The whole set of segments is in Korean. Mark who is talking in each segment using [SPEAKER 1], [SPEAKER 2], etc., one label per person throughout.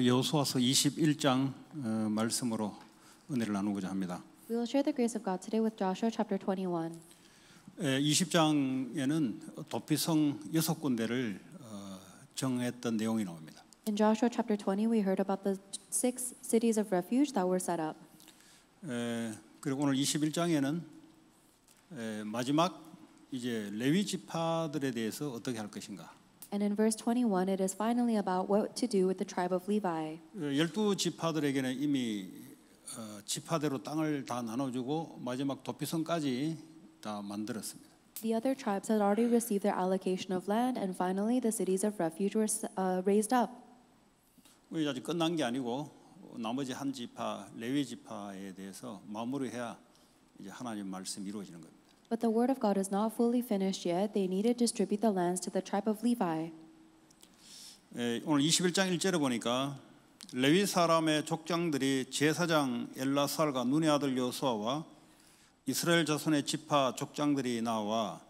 [SPEAKER 1] 여호수아서 21장 말씀으로 은혜를 나누고자 합니다.
[SPEAKER 2] We will share the grace of God today with Joshua chapter 21.
[SPEAKER 1] 20장에는 도피성 여섯 군데를 정했던 내용이 나옵니다.
[SPEAKER 2] In Joshua chapter 20 we heard about the six cities of refuge that were set up.
[SPEAKER 1] 그리고 오늘 21장에는 마지막 이제 레위 지파들에 대해서 어떻게 할 것인가
[SPEAKER 2] And in verse 21, it is finally about what to do with the tribe of Levi.
[SPEAKER 1] 열두 지파들에게는 이미 지파대로 땅을 다 나눠주고 마지막 도피성까지 다 만들었습니다.
[SPEAKER 2] The other tribes had already received their allocation of land, and finally the cities of refuge were uh, raised up.
[SPEAKER 1] 아직 끝난 게 아니고 나머지 한 지파 레위 지파에 대해서 마무리해야 이제 하나님 말씀 이루어지는 거예요.
[SPEAKER 2] But the word of God is not fully finished yet. They need to distribute the lands to the tribe of Levi.
[SPEAKER 1] 예, 오늘 21장 1절에 보니까 레위 사람의 족장들이 제사장 엘라살과 눈의 아들 요호수아와 이스라엘 자손의 지파 족장들이 나와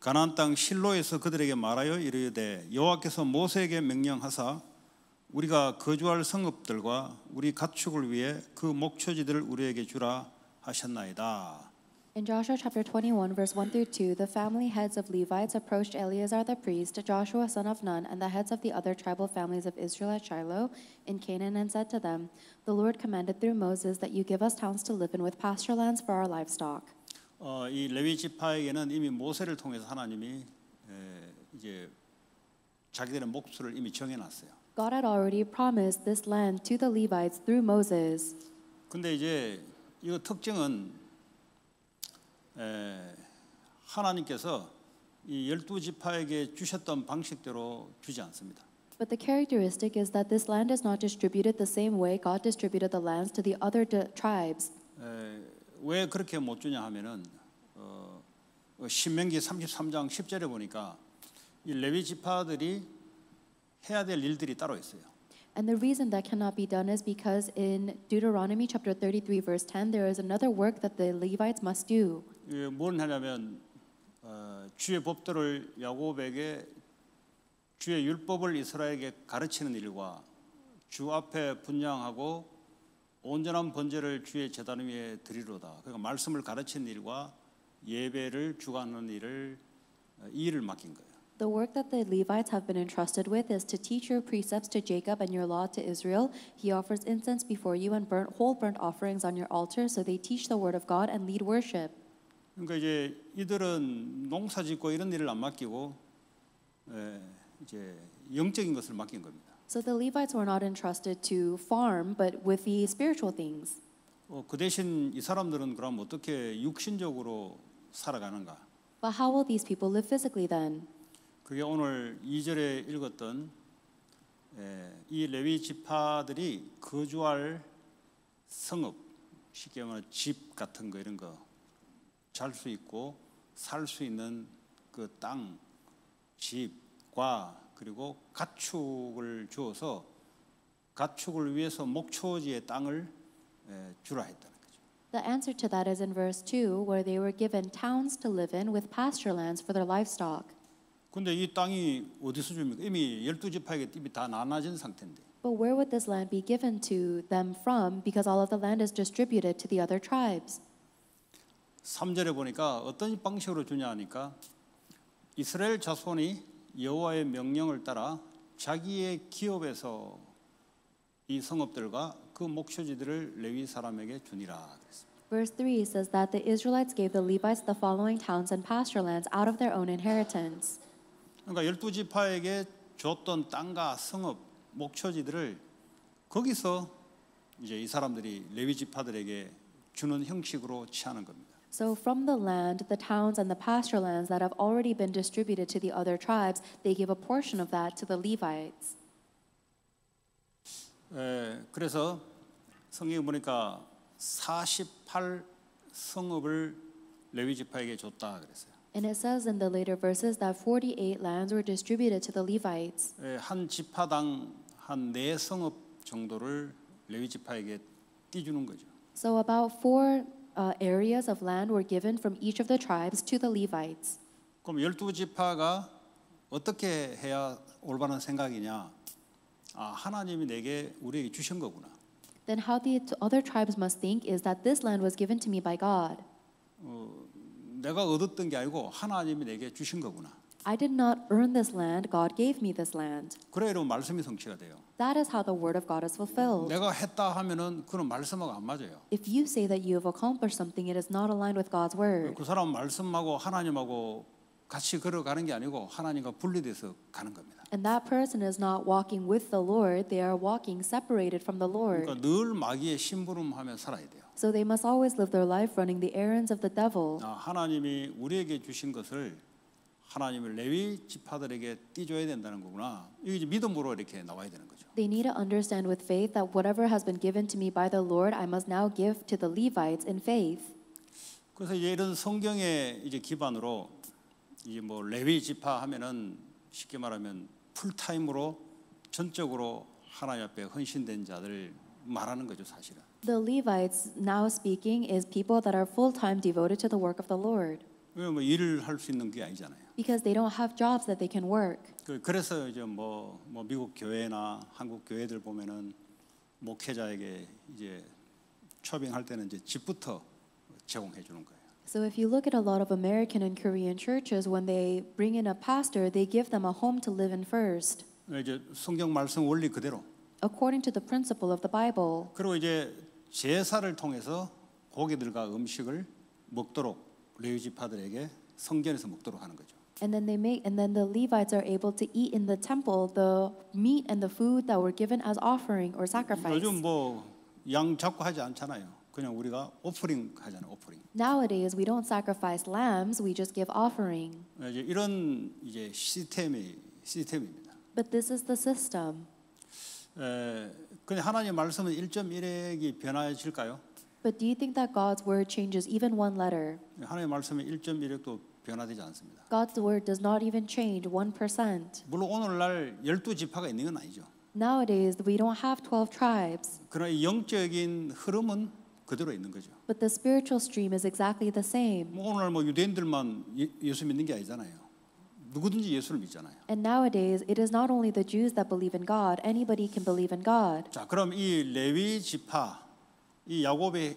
[SPEAKER 1] 가나안 땅 실로에서 그들에게 말하여 이르되 여호와께서 모세에게 명령하사 우리가 거주할 성읍들과 우리 가축을 위해 그 목초지들을 우리에게 주라 하셨나이다.
[SPEAKER 2] In Joshua chapter 21, verse 1 through 2, the family heads of Levites approached Eleazar the priest, Joshua son of Nun, and the heads of the other tribal families of Israel at Shiloh in Canaan and said to them, The Lord commanded through Moses that you give us towns to live in with pasture lands for our livestock.
[SPEAKER 1] 어, 이 레위 지파에게는 이미 모세를 통해서 하나님이 에, 이제 자기들의 몫을 이미 정해놨어요.
[SPEAKER 2] God had already promised this land to the Levites through Moses.
[SPEAKER 1] 근데 이제 이거 특징은 하나님께서 이 열두 지파에게 주셨던 방식대로 주지 않습니다.
[SPEAKER 2] But the characteristic is that this land is not distributed the same way God distributed the lands to the other tribes.
[SPEAKER 1] 왜 그렇게 못 주냐 하면은 어, 신명기 33장 10절에 보니까 이 레위 지파들이 해야 될 일들이 따로 있어요.
[SPEAKER 2] And the reason that cannot be done is because in Deuteronomy chapter 33 verse 10 there is another work that the Levites must do.
[SPEAKER 1] 예, 뭘 하냐면 어, 주의 법도를 야곱에게 주의 율법을 이스라엘에게 가르치는 일과 주 앞에 분양하고 온전한 번제를 주의 제단 위에 드리로다. 그러니까 말씀을 가르치는 일과 예배를 주관하는 일을 이 일을 맡긴 거예요.
[SPEAKER 2] The work that the Levites have been entrusted with is to teach your precepts to Jacob and your law to Israel. He offers incense before you and burnt whole burnt offerings on your altar, so they teach the word of God and lead worship.
[SPEAKER 1] 그러니까 이제 이들은 농사 짓고 이런 일을 안 맡기고 에, 이제 영적인 것을 맡긴 겁니다.
[SPEAKER 2] So the Levites were not entrusted to farm, but with the spiritual things.
[SPEAKER 1] 어, 그 대신 이 사람들은 그럼 어떻게 육신적으로 살아가는가?
[SPEAKER 2] But how will these people live physically then?
[SPEAKER 1] 그게 오늘 2절에 읽었던 이 레위 지파들이 거주할 성읍, 쉽게 말하면 집 같은 거 이런 거잘수 있고 살 수 있는 그 땅, 집과 그리고 가축을 주어서 가축을 위해서 목초지의 땅을 주라 했다는 거죠.
[SPEAKER 2] The answer to that is in verse 2 where they were given towns to live in with pasture lands for their livestock.
[SPEAKER 1] 근데 이 땅이 어디서 줍니까? 이미 열두 지파에게 이미 다 나눠진 상태인데.
[SPEAKER 2] But where would this land be given to them from? Because all of the land is distributed to the other tribes.
[SPEAKER 1] 3절에 보니까 어떤 방식으로 주냐 하니까 이스라엘 자손이 여호와의 명령을 따라 자기의 기업에서 이 성읍들과 그 목표지들을 레위 사람에게 주니라 그랬습니다.
[SPEAKER 2] Verse 3 says that the Israelites gave the Levites the following towns and pasture lands out of their own inheritance.
[SPEAKER 1] 그러니까 열두 지파에게 줬던 땅과 성읍, 목초지들을 거기서 이제 이 사람들이 레위 지파들에게 주는 형식으로 취하는 겁니다.
[SPEAKER 2] So from the land, the towns and the pasture lands that have already been distributed to the other tribes, they give a portion of that to the Levites.
[SPEAKER 1] 에, 그래서 성경에 보니까 48 성읍을 레위 지파에게 줬다 그랬어요.
[SPEAKER 2] And it says in the later verses that 48 lands were distributed to the Levites.
[SPEAKER 1] 한 지파당 성읍 정도를 레위 지파에게 거죠.
[SPEAKER 2] So about four uh, areas of land were given from each of the tribes to the Levites.
[SPEAKER 1] 그럼 열두 지파가 어떻게 해야 올바른 생각이냐? 아, 하나님이 내게 우리에게 주신 거구나.
[SPEAKER 2] Then how the other tribes must think is that this land was given to me by God.
[SPEAKER 1] 어, 내가 얻었던 게 아니고 하나님이 내게 주신 거구나.
[SPEAKER 2] I did not earn this land, God gave me this land.
[SPEAKER 1] 그래 이런 말씀이 성취가 돼요.
[SPEAKER 2] That is how the word of God is fulfilled.
[SPEAKER 1] 내가 했다 하면은 그런 말씀하고 안 맞아요.
[SPEAKER 2] If you say that you have accomplished something, it is not aligned with God's word. 그 사람
[SPEAKER 1] 말씀하고 하나님하고 같이 걸어가는 게 아니고 하나님과 분리돼서 가는 겁니다.
[SPEAKER 2] And that person is not walking with the Lord; they are walking separated from the Lord. 그러니까
[SPEAKER 1] 늘 마귀의 심부름하며 살아야 돼요.
[SPEAKER 2] So they must always live their life running the errands of the devil.
[SPEAKER 1] 아, 하나님이 우리에게 주신 것을 하나님을 레위 지파들에게 띄줘야 된다는 거구나. 이게 믿음으로 이렇게 나와야 되는 거죠.
[SPEAKER 2] They need to understand with faith that whatever has been given to me by the Lord, I must now give to the Levites in faith.
[SPEAKER 1] 그래서 이제 이런 성경의 이제 기반으로 이제 뭐 레위 지파 하면은 쉽게 말하면 풀타임으로 전적으로 하나님 앞에 헌신된 자들 말하는 거죠 사실은.
[SPEAKER 2] The Levites now speaking is people that are full-time devoted to the work of the Lord.
[SPEAKER 1] 일을 있는 게 아니잖아요.
[SPEAKER 2] Because they don't have jobs that they can work.
[SPEAKER 1] 그래서 이제 뭐, 뭐 미국 교회나 한국 교회들 보면은 목회자에게 이제 초빙할 때는 이제 집부터 제공해 주는 거예요.
[SPEAKER 2] So if you look at a lot of American and Korean churches, when they bring in a pastor, they give them a home to live in first.
[SPEAKER 1] 이제 성경 말씀 원리 그대로.
[SPEAKER 2] According to the principle of the Bible.
[SPEAKER 1] 그리고 이제 제사를 통해서 고기들과 음식을 먹도록 레위 지파들에게 성전에서 먹도록 하는 거죠.
[SPEAKER 2] And then they make and then the Levites are able to eat in the temple the meat and the food that were given as offering or
[SPEAKER 1] sacrifice. 요즘 뭐양 잡고 하지 않잖아요. 그냥 우리가 오프링 하잖아요. 오프링.
[SPEAKER 2] Nowadays we don't sacrifice lambs, we just give offering.
[SPEAKER 1] 이제 이런 이제 시스템이 시스템입니다.
[SPEAKER 2] But this is the system.
[SPEAKER 1] 에, 근데 하나님 말씀은 1.1액이 변화질까요?
[SPEAKER 2] But do you think that God's word changes even one letter?
[SPEAKER 1] 하나님의 말씀은 1.1액도 변화되지 않습니다.
[SPEAKER 2] God's word does not even change 1%.
[SPEAKER 1] 물론 오늘날 12지파가 있는 건 아니죠.
[SPEAKER 2] Nowadays we don't have 12 tribes.
[SPEAKER 1] 그러나 영적인 흐름은 그대로 있는 거죠.
[SPEAKER 2] But the spiritual stream is exactly the same.
[SPEAKER 1] 뭐 오늘날 뭐 유대인들만 예수 믿는 게 아니잖아요. 누구든지 예수를 믿잖아요.
[SPEAKER 2] And nowadays it is not only the Jews that believe in God, anybody can believe in God.
[SPEAKER 1] 자, 그럼 이 레위 지파 이 야곱의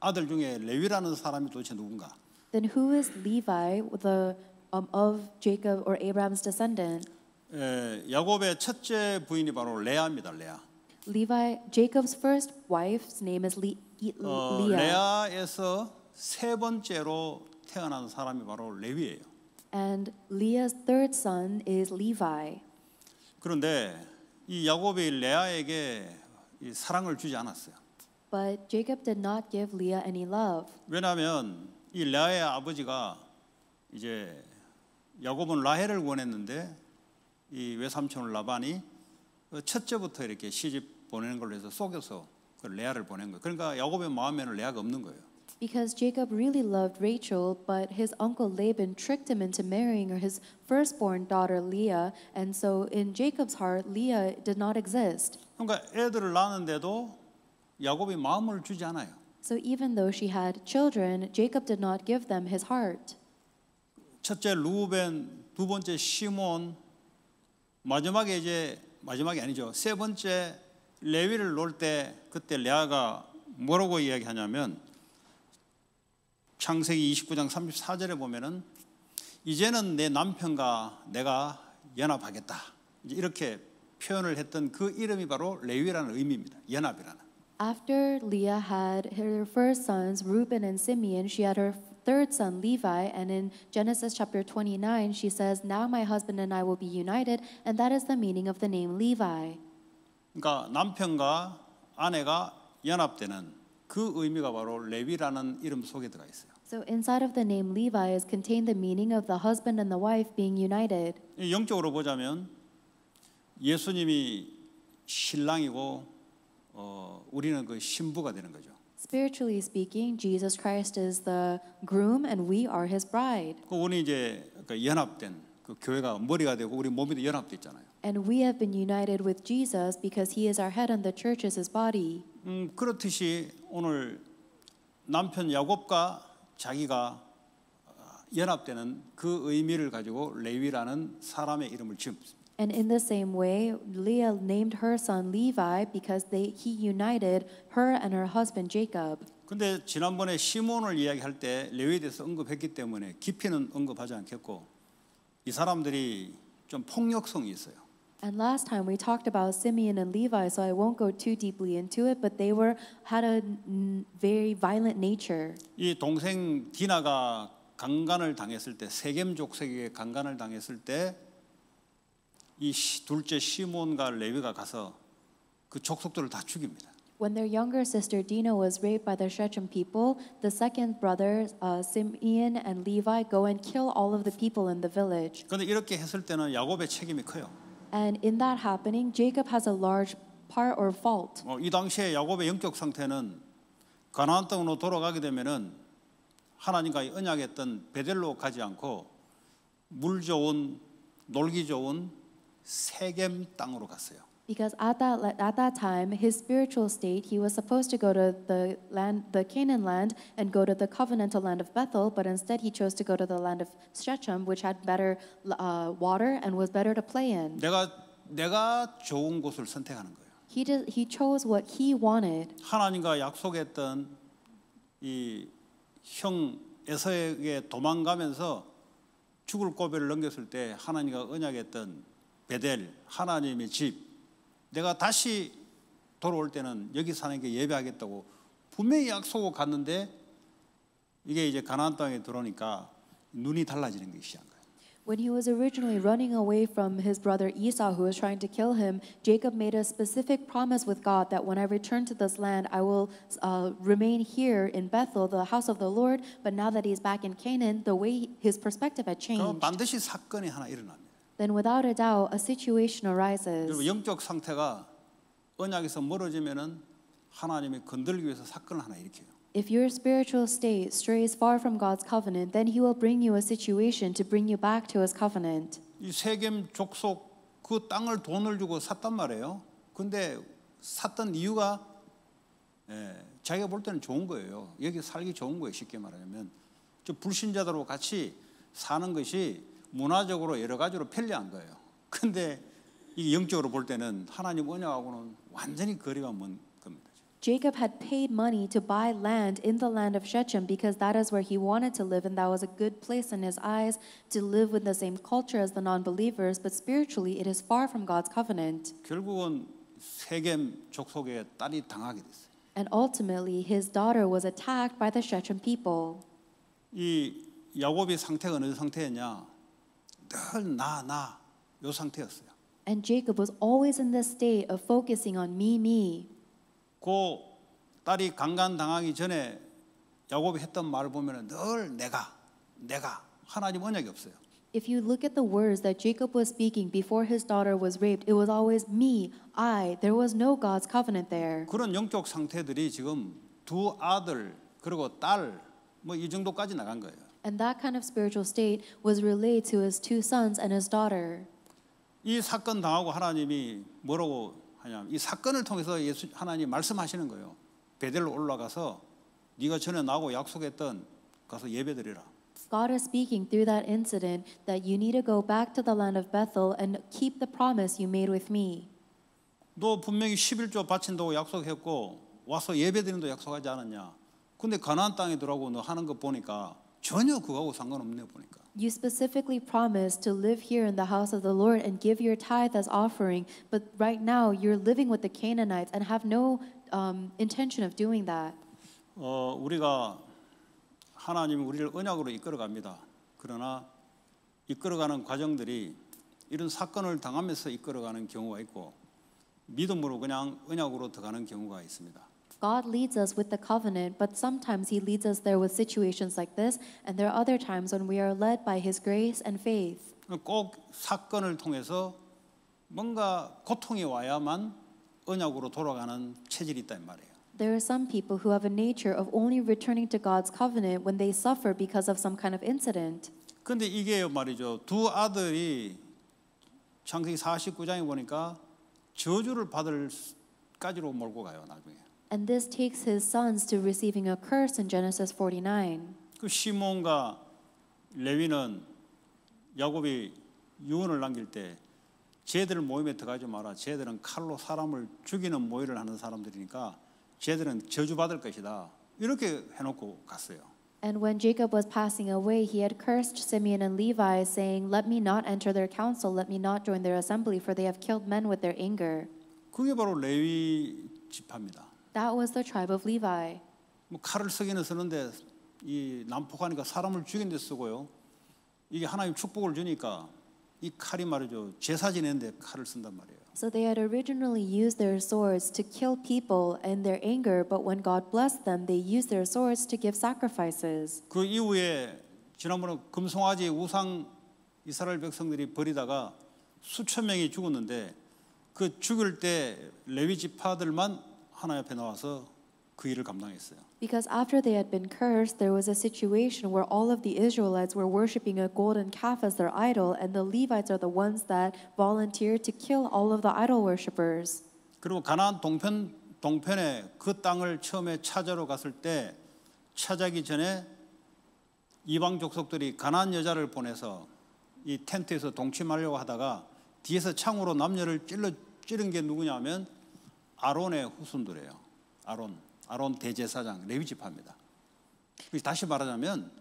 [SPEAKER 1] 아들 중에 레위라는 사람이 도대체 누군가?
[SPEAKER 2] Then who is Levi, the um, of Jacob or Abraham's descendant?
[SPEAKER 1] 에, 야곱의 첫째 부인이 바로 레아입니다. 레아.
[SPEAKER 2] Levi, Jacob's first wife's name is Le-
[SPEAKER 1] 어, Leah. 레아에서 세 번째로 태어난 사람이 바로 레위예요.
[SPEAKER 2] And Leah's third son is Levi.
[SPEAKER 1] 그런데 이 야곱이 레아에게 이 사랑을 주지 않았어요.
[SPEAKER 2] But Jacob did not give Leah any love.
[SPEAKER 1] 왜냐하면 이 레아의 아버지가 이제 야곱은 라헬을 원했는데 이 외삼촌 라반이 첫째부터 이렇게 시집 보내는 걸로 해서 속여서 그 레아를 보낸 거예요. 그러니까 야곱의 마음에는 레아가 없는 거예요.
[SPEAKER 2] because Jacob really loved Rachel, but his uncle Laban tricked him into marrying his firstborn daughter Leah, and so in Jacob's heart, Leah did not exist.
[SPEAKER 1] 그러니까 애들을 낳는데도 야곱이 마음을 주지 않아요.
[SPEAKER 2] So even though she had children, Jacob did not give them his heart.
[SPEAKER 1] 첫째 루벤, 두 번째 시몬, 마지막에 이제 마지막이 아니죠. 세 번째 레위를 놓을 때 그때 레아가 뭐라고 이야기하냐면 창세기 29장 34절에 보면은 이제는 내 남편과 내가 연합하겠다. 이렇게 표현을 했던 그 이름이 바로 레위라는 의미입니다. 연합이라는.
[SPEAKER 2] After Leah had her first sons Reuben and Simeon, she had her third son Levi, and in Genesis chapter 29 she says, "Now my husband and I will be united," and that is the meaning of the name Levi.
[SPEAKER 1] 그러니까 남편과 아내가 연합되는 그 의미가 바로 레위라는 이름 속에 들어가 있어요.
[SPEAKER 2] So inside of the name Levi is contained the meaning of the husband and the wife being united.
[SPEAKER 1] 영적으로 보자면 예수님이 신랑이고 어, 우리는 그 신부가 되는 거죠.
[SPEAKER 2] Spiritually speaking, Jesus Christ is the groom and we are his bride.
[SPEAKER 1] 그 우리 이제 그 연합된 그 교회가 머리가 되고 우리
[SPEAKER 2] And we have been united with Jesus because he is our head and the church is his body.
[SPEAKER 1] 음 그렇듯이 오늘 남편 야곱과 자기가 어, 연합되는 그 의미를 가지고 레위라는 사람의 이름을 지었습니다.
[SPEAKER 2] And in the same way, Leah named her son Levi because they, he united her and her husband Jacob.
[SPEAKER 1] 근데 지난번에 시몬을 이야기할 때 레위에 대해서 언급했기 때문에 깊이는 언급하지 않겠고 이 사람들이 좀 폭력성이 있어요.
[SPEAKER 2] And last time we talked about Simeon and Levi, so I won't go too deeply into it, but they were had a very violent nature.
[SPEAKER 1] 이 동생 디나가 강간을 당했을 때 세겜 족속에게 강간을 당했을 때이 둘째 시몬과 레위가 가서 그 족속들을 다 죽입니다.
[SPEAKER 2] When their younger sister Dina was raped by the Shechem people, the second brother uh, Simeon and Levi go and kill all of the people in the village.
[SPEAKER 1] 그런데 이렇게 했을 때는 야곱의 책임이 커요.
[SPEAKER 2] And in that happening, Jacob has a large part or
[SPEAKER 1] fault. 어, 이 당시에 야곱의 영적 상태는 가나안 땅으로 돌아가게 되면은 하나님과 언약했던 베델로 가지 않고 물 좋은 놀기 좋은 세겜 땅으로 갔어요.
[SPEAKER 2] because at that, at that time, his spiritual state, he was supposed to go to the land, the Canaan land, and go to the covenantal land of Bethel, but instead he chose to go to the land of Shechem, which had better uh, water and was better to play in.
[SPEAKER 1] 내가 내가 좋은 곳을 선택하는 거예요.
[SPEAKER 2] He did, he chose what he wanted.
[SPEAKER 1] 하나님과 약속했던 이 형 에서에게 도망가면서 죽을 고비를 넘겼을 때 하나님과 언약했던 베델 하나님의 집 내가 다시 돌아올 때는 여기 사는 게 예배하겠다고 분명히 약속하고 갔는데 이게 이제 가나안 땅에 들어오니까 눈이 달라지는 것이 시작한 거예요.
[SPEAKER 2] When he was originally running away from his brother Esau, who was trying to kill him, Jacob made a specific promise with God that when I return to this land, I will uh, remain here in Bethel, the house of the Lord. But now that he's back in Canaan, the way his perspective had changed.
[SPEAKER 1] 반드시 사건이 하나 일어나.
[SPEAKER 2] then without a doubt a situation arises. 그리고
[SPEAKER 1] 영적 상태가 언약에서 멀어지면은 하나님이 건들기 위해서 사건을 하나 일으켜요.
[SPEAKER 2] If your spiritual state strays far from God's covenant, then He will bring you a situation to bring you back to His covenant.
[SPEAKER 1] 이 세겜 족속 그 땅을 돈을 주고 샀단 말이에요. 근데 샀던 이유가 예, 자기가 볼 때는 좋은 거예요. 여기 살기 좋은 거예요. 쉽게 말하면 저 불신자들하고 같이 사는 것이 문화적으로 여러 가지로 편리한 거예요. 근데 이 영적으로 볼 때는 하나님 언약하고는 완전히 거리가 먼 겁니다.
[SPEAKER 2] Jacob had paid money to buy land in the land of Shechem because that is where he wanted to live, and that was a good place in his eyes to live with the same culture as the non-believers. But spiritually, it is far from God's covenant.
[SPEAKER 1] 결국은 세겜 족속의 딸이 당하게 됐어요.
[SPEAKER 2] And ultimately, his daughter was attacked by the Shechem people.
[SPEAKER 1] 이 야곱의 상태가 어느 상태였냐? 늘 나, 나. 요 상태였어요.
[SPEAKER 2] And Jacob was always in this state of focusing on me, me.
[SPEAKER 1] 그 딸이 강간 당하기 전에 야곱이 했던 말을 보면 늘 내가, 내가 하나님 언약이 없어요.
[SPEAKER 2] If you look at the words that Jacob was speaking before his daughter was raped, it was always me, I. There was no God's covenant there.
[SPEAKER 1] 그런 영적 상태들이 지금 두 아들 그리고 딸 뭐 이 정도까지 나간 거예요.
[SPEAKER 2] And that kind of spiritual state was relayed to his two sons and his
[SPEAKER 1] daughter. 이 사건 당하고 하나님이 뭐라고 하냐면 이 사건을 통해서 예수 하나님 말씀하시는 거예요. 베델로 올라가서 네가 전에 나하고 약속했던 가서 예배드리라.
[SPEAKER 2] God is speaking through that incident that you need to go back to the land of Bethel and keep the promise you made with me.
[SPEAKER 1] 너 분명히 11조 바친다고 약속했고 와서 예배드린다고 약속하지 않았냐? 근데 가나안 땅에 들어가고 너 하는 거 보니까 전혀 그거하고 상관없네요 보니까.
[SPEAKER 2] You specifically promised to live here in the house of the Lord and give your tithe as offering, but right now you're living with the Canaanites and have no um, intention of doing that.
[SPEAKER 1] 어, 우리가 하나님 우리를 언약으로 이끌어 갑니다. 그러나 이끌어 가는 과정들이 이런 사건을 당하면서 이끌어 가는 경우가 있고 믿음으로 그냥 언약으로 들어가는 경우가 있습니다.
[SPEAKER 2] God leads us with the covenant, but sometimes He leads us there with situations like this, and there are other times when we are led by His grace and faith.
[SPEAKER 1] 꼭 사건을 통해서 뭔가 고통이 와야만 언약으로 돌아가는 체질이 있단 말이에요.
[SPEAKER 2] There are some people who have a nature of only returning to God's covenant when they suffer because of some kind of incident.
[SPEAKER 1] 근데 이게 말이죠. 두 아들이 창세기 49장에 보니까 저주를 받을 까지로 몰고 가요, 나중에.
[SPEAKER 2] And this takes his sons to receiving a curse in Genesis 49.
[SPEAKER 1] 그 시몬과 레위는 야곱이 유언을 남길 때 쟤들 모임에 들어가지 마라. 쟤들은 칼로 사람을 죽이는 모의를 하는 사람들이니까 쟤들은 저주받을 것이다. 이렇게 해놓고 갔어요.
[SPEAKER 2] And when Jacob was passing away, he had cursed Simeon and Levi, saying, Let me not enter their council, let me not join their assembly, for they have killed men with their anger.
[SPEAKER 1] 그게 바로 레위 지파입니다.
[SPEAKER 2] That was the tribe of Levi.
[SPEAKER 1] 뭐 칼을 쓰기는 쓰는데 이 난폭하니까 사람을 죽인 데 쓰고요. 이게 하나님 축복을 주니까 이 칼이 말이죠 제사 지내는데 칼을 쓴단 말이에요.
[SPEAKER 2] So they had originally used their swords to kill people in their anger, but when God blessed them, they used their swords to give sacrifices.
[SPEAKER 1] 그 이후에 지난번에 금송아지 우상 이스라엘 백성들이 버리다가 수천 명이 죽었는데 그 죽을 때 레위 지파들만 하나 옆에 나와서 그 일을 감당했어요.
[SPEAKER 2] Because after they had been cursed, there was a situation where all of the Israelites were worshiping a golden calf as their idol, and the Levites are the ones that volunteered to kill all of the idol worshippers.
[SPEAKER 1] 그리고 가나안 동편 동편에 그 땅을 처음에 찾아러 갔을 때 찾아기 전에 이방 족속들이 가나안 여자를 보내서 이 텐트에서 동침하려고 하다가 뒤에서 창으로 남녀를 찔러 찌른 게 누구냐면 아론의 후손들이에요. 아론, 아론 대제사장 레위 지파입니다. 다시 말하자면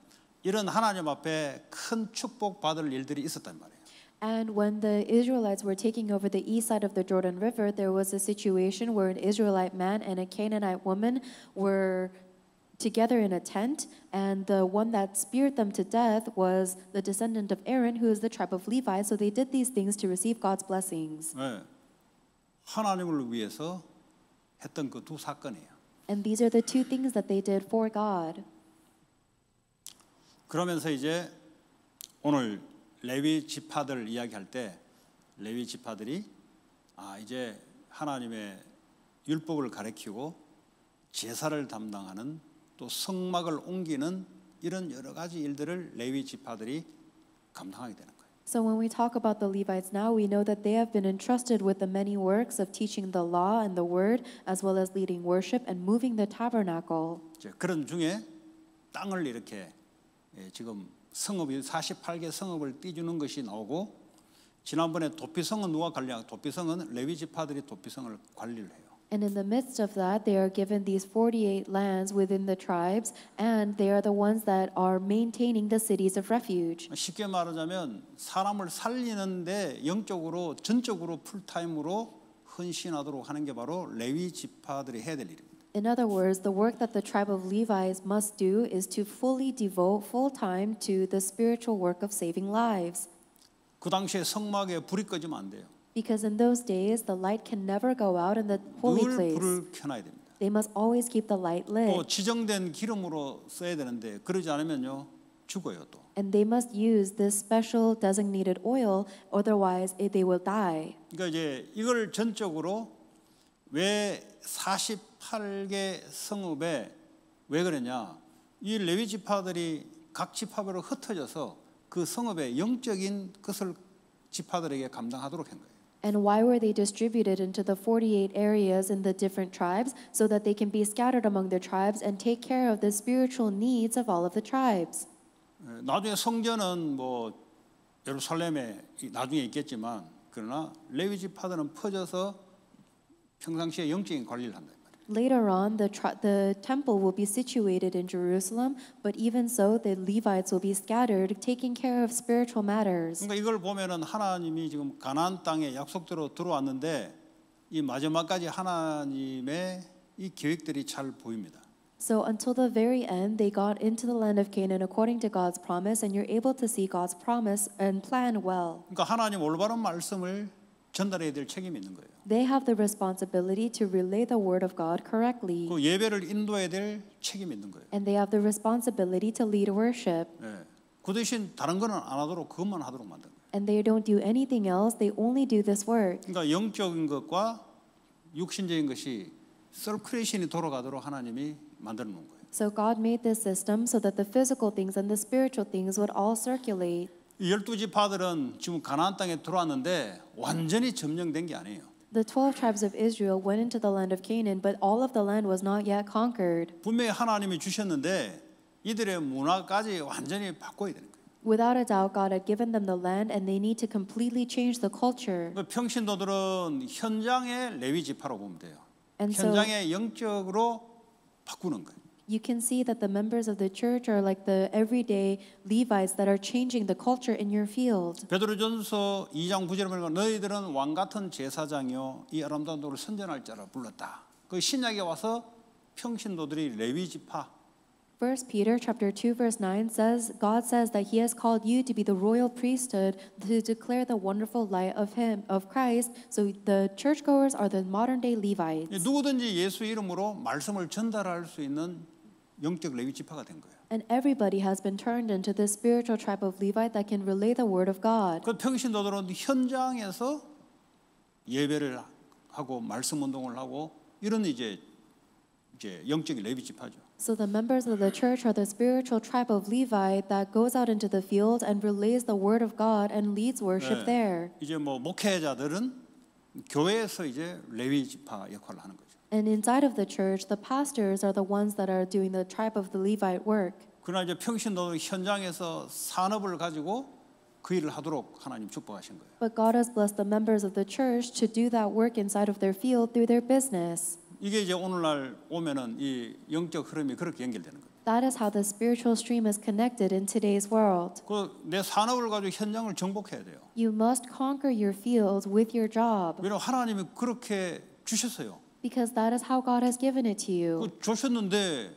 [SPEAKER 1] 이런 하나님 앞에 큰 축복 받을 일들이 있었단 말이에요.
[SPEAKER 2] And when the Israelites were taking over the east side of the Jordan River, there was a situation where an Israelite man and a Canaanite woman were together in a tent, and the one that speared them to death was the descendant of Aaron, who is the tribe of Levi. So they did these things to receive God's blessings.
[SPEAKER 1] 네. 하나님을 위해서 했던 그 두 사건이에요.
[SPEAKER 2] And these are the two things that they did for God.
[SPEAKER 1] 그러면서 이제 오늘 레위 지파들 이야기할 때 레위 지파들이 아 이제 하나님의 율법을 가르치고 제사를 담당하는 또 성막을 옮기는 이런 여러 가지 일들을 레위 지파들이 감당하게 되는 거예요.
[SPEAKER 2] So when we talk about the Levites now, we know that they have been entrusted with the many works of teaching the law and the word, as well as leading worship and moving the tabernacle.
[SPEAKER 1] 그런 중에 땅을 이렇게 지금 성읍이 48개 성읍을 띄주는 것이 나오고 지난번에 도피성은 누가 관리하고 도피성은 레위 지파들이 도피성을 관리를 해요.
[SPEAKER 2] And in the midst of that, they are given these 48 lands within the tribes, and they are the ones that are maintaining the cities of refuge.
[SPEAKER 1] 쉽게 말하자면 사람을 살리는데 영적으로 전적으로 풀타임으로 헌신하도록 하는 게 바로 레위 지파들이 해야 될 일입니다.
[SPEAKER 2] In other words, the work that the tribe of Levites must do is to fully devote full time to the spiritual work of saving lives.
[SPEAKER 1] 그 당시에 성막에 불이 꺼지면 안 돼요.
[SPEAKER 2] Because in those days the light can never go out in the holy 늘 place.
[SPEAKER 1] 불을 켜놔야 됩니다.
[SPEAKER 2] They must always keep the light 또 lit.
[SPEAKER 1] 지정된 기름으로 써야 되는데 그러지 않으면요 죽어요 또.
[SPEAKER 2] And they must use this special designated oil, otherwise eh, they will die.
[SPEAKER 1] 그러니까 이제 이걸 전적으로 왜 48개 성읍에 왜 그러냐? 이 레위 지파들이 각 지파별로 흩어져서 그 성읍의 영적인 것을 지파들에게 감당하도록 한 거예요.
[SPEAKER 2] And why were they distributed into the 48 areas in the different tribes so that they can be scattered among their tribes and take care of the spiritual needs of all of the tribes?
[SPEAKER 1] 나중에 성전은 뭐 예루살렘에 나중에 있겠지만 그러나 레위 지파들은 퍼져서 평상시에 영적인 관리를 한다.
[SPEAKER 2] Later on, the, the temple will be situated in Jerusalem, but even so, the Levites will be scattered, taking care of spiritual matters. 그러니까
[SPEAKER 1] 이걸 보면은 하나님이 지금 가나안 땅에 약속대로 들어왔는데 이 마지막까지 하나님의 이 계획들이 잘 보입니다.
[SPEAKER 2] So until the very end, they got into the land of Canaan according to God's promise, and you're able to see God's promise and plan well.
[SPEAKER 1] 그러니까 하나님 올바른 말씀을 전달해야 될 책임이 있는 거예요.
[SPEAKER 2] They have the responsibility to relay the word of God correctly.
[SPEAKER 1] 그 예배를 인도해야 될 책임이 있는 거예요.
[SPEAKER 2] And they have the responsibility to lead worship.
[SPEAKER 1] 예. 그 대신 다른 거는 안 하도록 그것만 하도록 만든 거예요.
[SPEAKER 2] And they don't do anything else. They only do this work.
[SPEAKER 1] 그러니까 영적인 것과 육신적인 것이 서크레이션이 돌아가도록 하나님이 만들어 놓은 거예요.
[SPEAKER 2] So God made this system so that the physical things and the spiritual things would all circulate.
[SPEAKER 1] 열두 지파들은 지금 가나안 땅에 들어왔는데 완전히 점령된 게 아니에요.
[SPEAKER 2] The 12 tribes of Israel went into the land of Canaan, but all of the land was not yet conquered.
[SPEAKER 1] 분명히 하나님이 주셨는데 이들의 문화까지 완전히 바꿔야 되는 거예요.
[SPEAKER 2] Without a doubt, God had given them the land, and they need to completely change the culture.
[SPEAKER 1] 그 평신도들은 현장의 레위 지파로 보면 돼요.
[SPEAKER 2] 현장의
[SPEAKER 1] 영적으로 바꾸는 거예요
[SPEAKER 2] you can see that the members of the church are like the everyday Levites that are changing the culture in your field.
[SPEAKER 1] 베드로전서 2장 9절에 보면 너희들은 왕 같은 제사장이요 이 아름다운 도를 선전할 자라 불렀다. 그 신약에 와서 평신도들이 레위 지파
[SPEAKER 2] 1 Peter chapter 2 verse 9 says God says that he has called you to be the royal priesthood to declare the wonderful light of him of Christ so the churchgoers are the modern day Levites. 누구든지
[SPEAKER 1] 예수 이름으로 말씀을 전달할 수 있는 영적 레위 지파가 된 거예요.
[SPEAKER 2] And everybody has been turned into this spiritual tribe of Levite that can relay the word of God.
[SPEAKER 1] 그 평신도들은 현장에서 예배를 하고 말씀 운동을 하고 이런 이제 이제 영적인 레위 지파죠.
[SPEAKER 2] So the members of the church are the spiritual tribe of Levi that goes out into the field and relays the word of God and leads worship 네, there.
[SPEAKER 1] 이제 뭐 목회자들은 교회에서 이제 레위 지파 역할을 하는 거죠.
[SPEAKER 2] And inside of the church, the pastors are the ones that are doing the tribe of the Levite work.
[SPEAKER 1] 그러나 이제 평신도 현장에서 산업을 가지고 그 일을 하도록 하나님 축복하신 거예요.
[SPEAKER 2] But God has blessed the members of the church to do that work inside of their field through their business.
[SPEAKER 1] 이게 이제 오늘날 오면은 이 영적 흐름이 그렇게 연결되는 거예요.
[SPEAKER 2] That is how the spiritual stream is connected in today's world.
[SPEAKER 1] 그내 산업을 가지고 현장을 정복해야 돼요.
[SPEAKER 2] You must conquer your field with your job.
[SPEAKER 1] 왜냐면 하나님이 그렇게 주셨어요
[SPEAKER 2] because that is how God has given it to you.
[SPEAKER 1] 그 주셨는데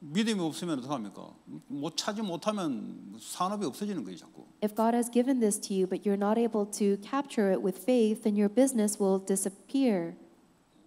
[SPEAKER 1] 믿음이 없으면 어떡합니까? 못 찾지 못하면 산업이 없어지는 거예요, 자꾸.
[SPEAKER 2] If God has given this to you but you're not able to capture it with faith, then your business will disappear.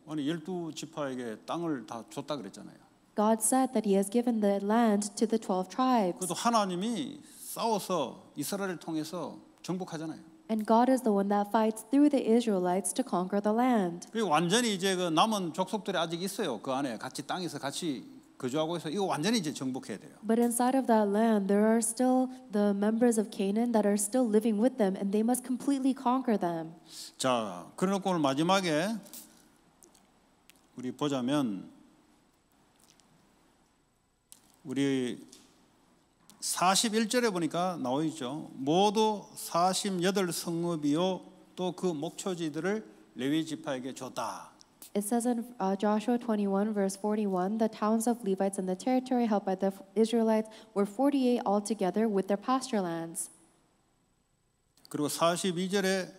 [SPEAKER 1] 아니 열두 지파에게 땅을 다 줬다 그랬잖아요.
[SPEAKER 2] God said that he has given the land to the 12 tribes.
[SPEAKER 1] 그래도 하나님이 싸워서 이스라엘을 통해서 정복하잖아요.
[SPEAKER 2] And God is the one that fights through the Israelites to conquer the land.
[SPEAKER 1] 그리고 완전히 이제 그 남은 족속들이 아직 있어요. 그 안에 같이 땅에서 같이 거주하고 있어. 이거 완전히 이제 정복해야 돼요.
[SPEAKER 2] But inside of that land there are still the members of Canaan that are still living with them and they must completely conquer them.
[SPEAKER 1] 자, 그래 오늘 마지막에 우리 보자면 우리 41절에 보니까 나오죠. 모두 48 성읍이요 또 그 목초지들을 레위 지파에게 줬다.
[SPEAKER 2] It says in uh, Joshua 21 verse 41, the towns of Levites and the territory held by the Israelites were 48 altogether with their pasture lands.
[SPEAKER 1] 그리고 42절에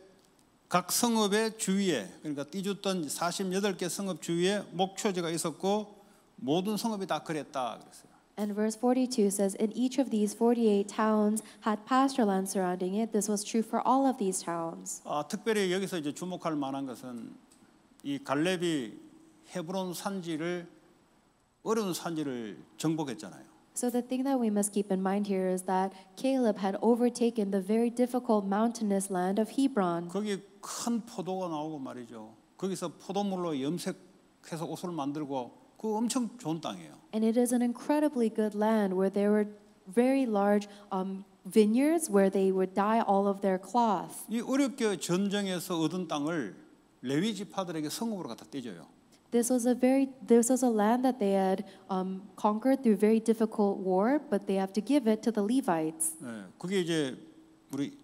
[SPEAKER 1] 각 성읍의 주위에 그러니까 띠줬던 48개 성읍 주위에 목초지가 있었고 모든 성읍이 다 그랬다 그랬어요.
[SPEAKER 2] And verse 42 says, In each of these 48 towns had pasture land surrounding it. This was true for all of these towns.
[SPEAKER 1] 아, 특별히 여기서 이제 주목할 만한 것은 이 갈렙이 헤브론 산지를 어려운 산지를 정복했잖아요.
[SPEAKER 2] So the thing that we must keep in mind here is that Caleb had overtaken the very difficult mountainous land of Hebron.
[SPEAKER 1] 거기 큰 포도가 나오고 말이죠. 거기서 포도물로 염색해서 옷을 만들고 그 엄청 좋은 땅이에요.
[SPEAKER 2] And it is an incredibly good land where there were very large um, vineyards where they would dye all of their cloth.
[SPEAKER 1] 이 어렵게 전쟁에서 얻은 땅을 레위 지파들에게 성읍으로 갖다 떼줘요.
[SPEAKER 2] This was a very this was a land that they had um, conquered through very difficult war, but they have to give it to the Levites.
[SPEAKER 1] 네, 그게 이제 우리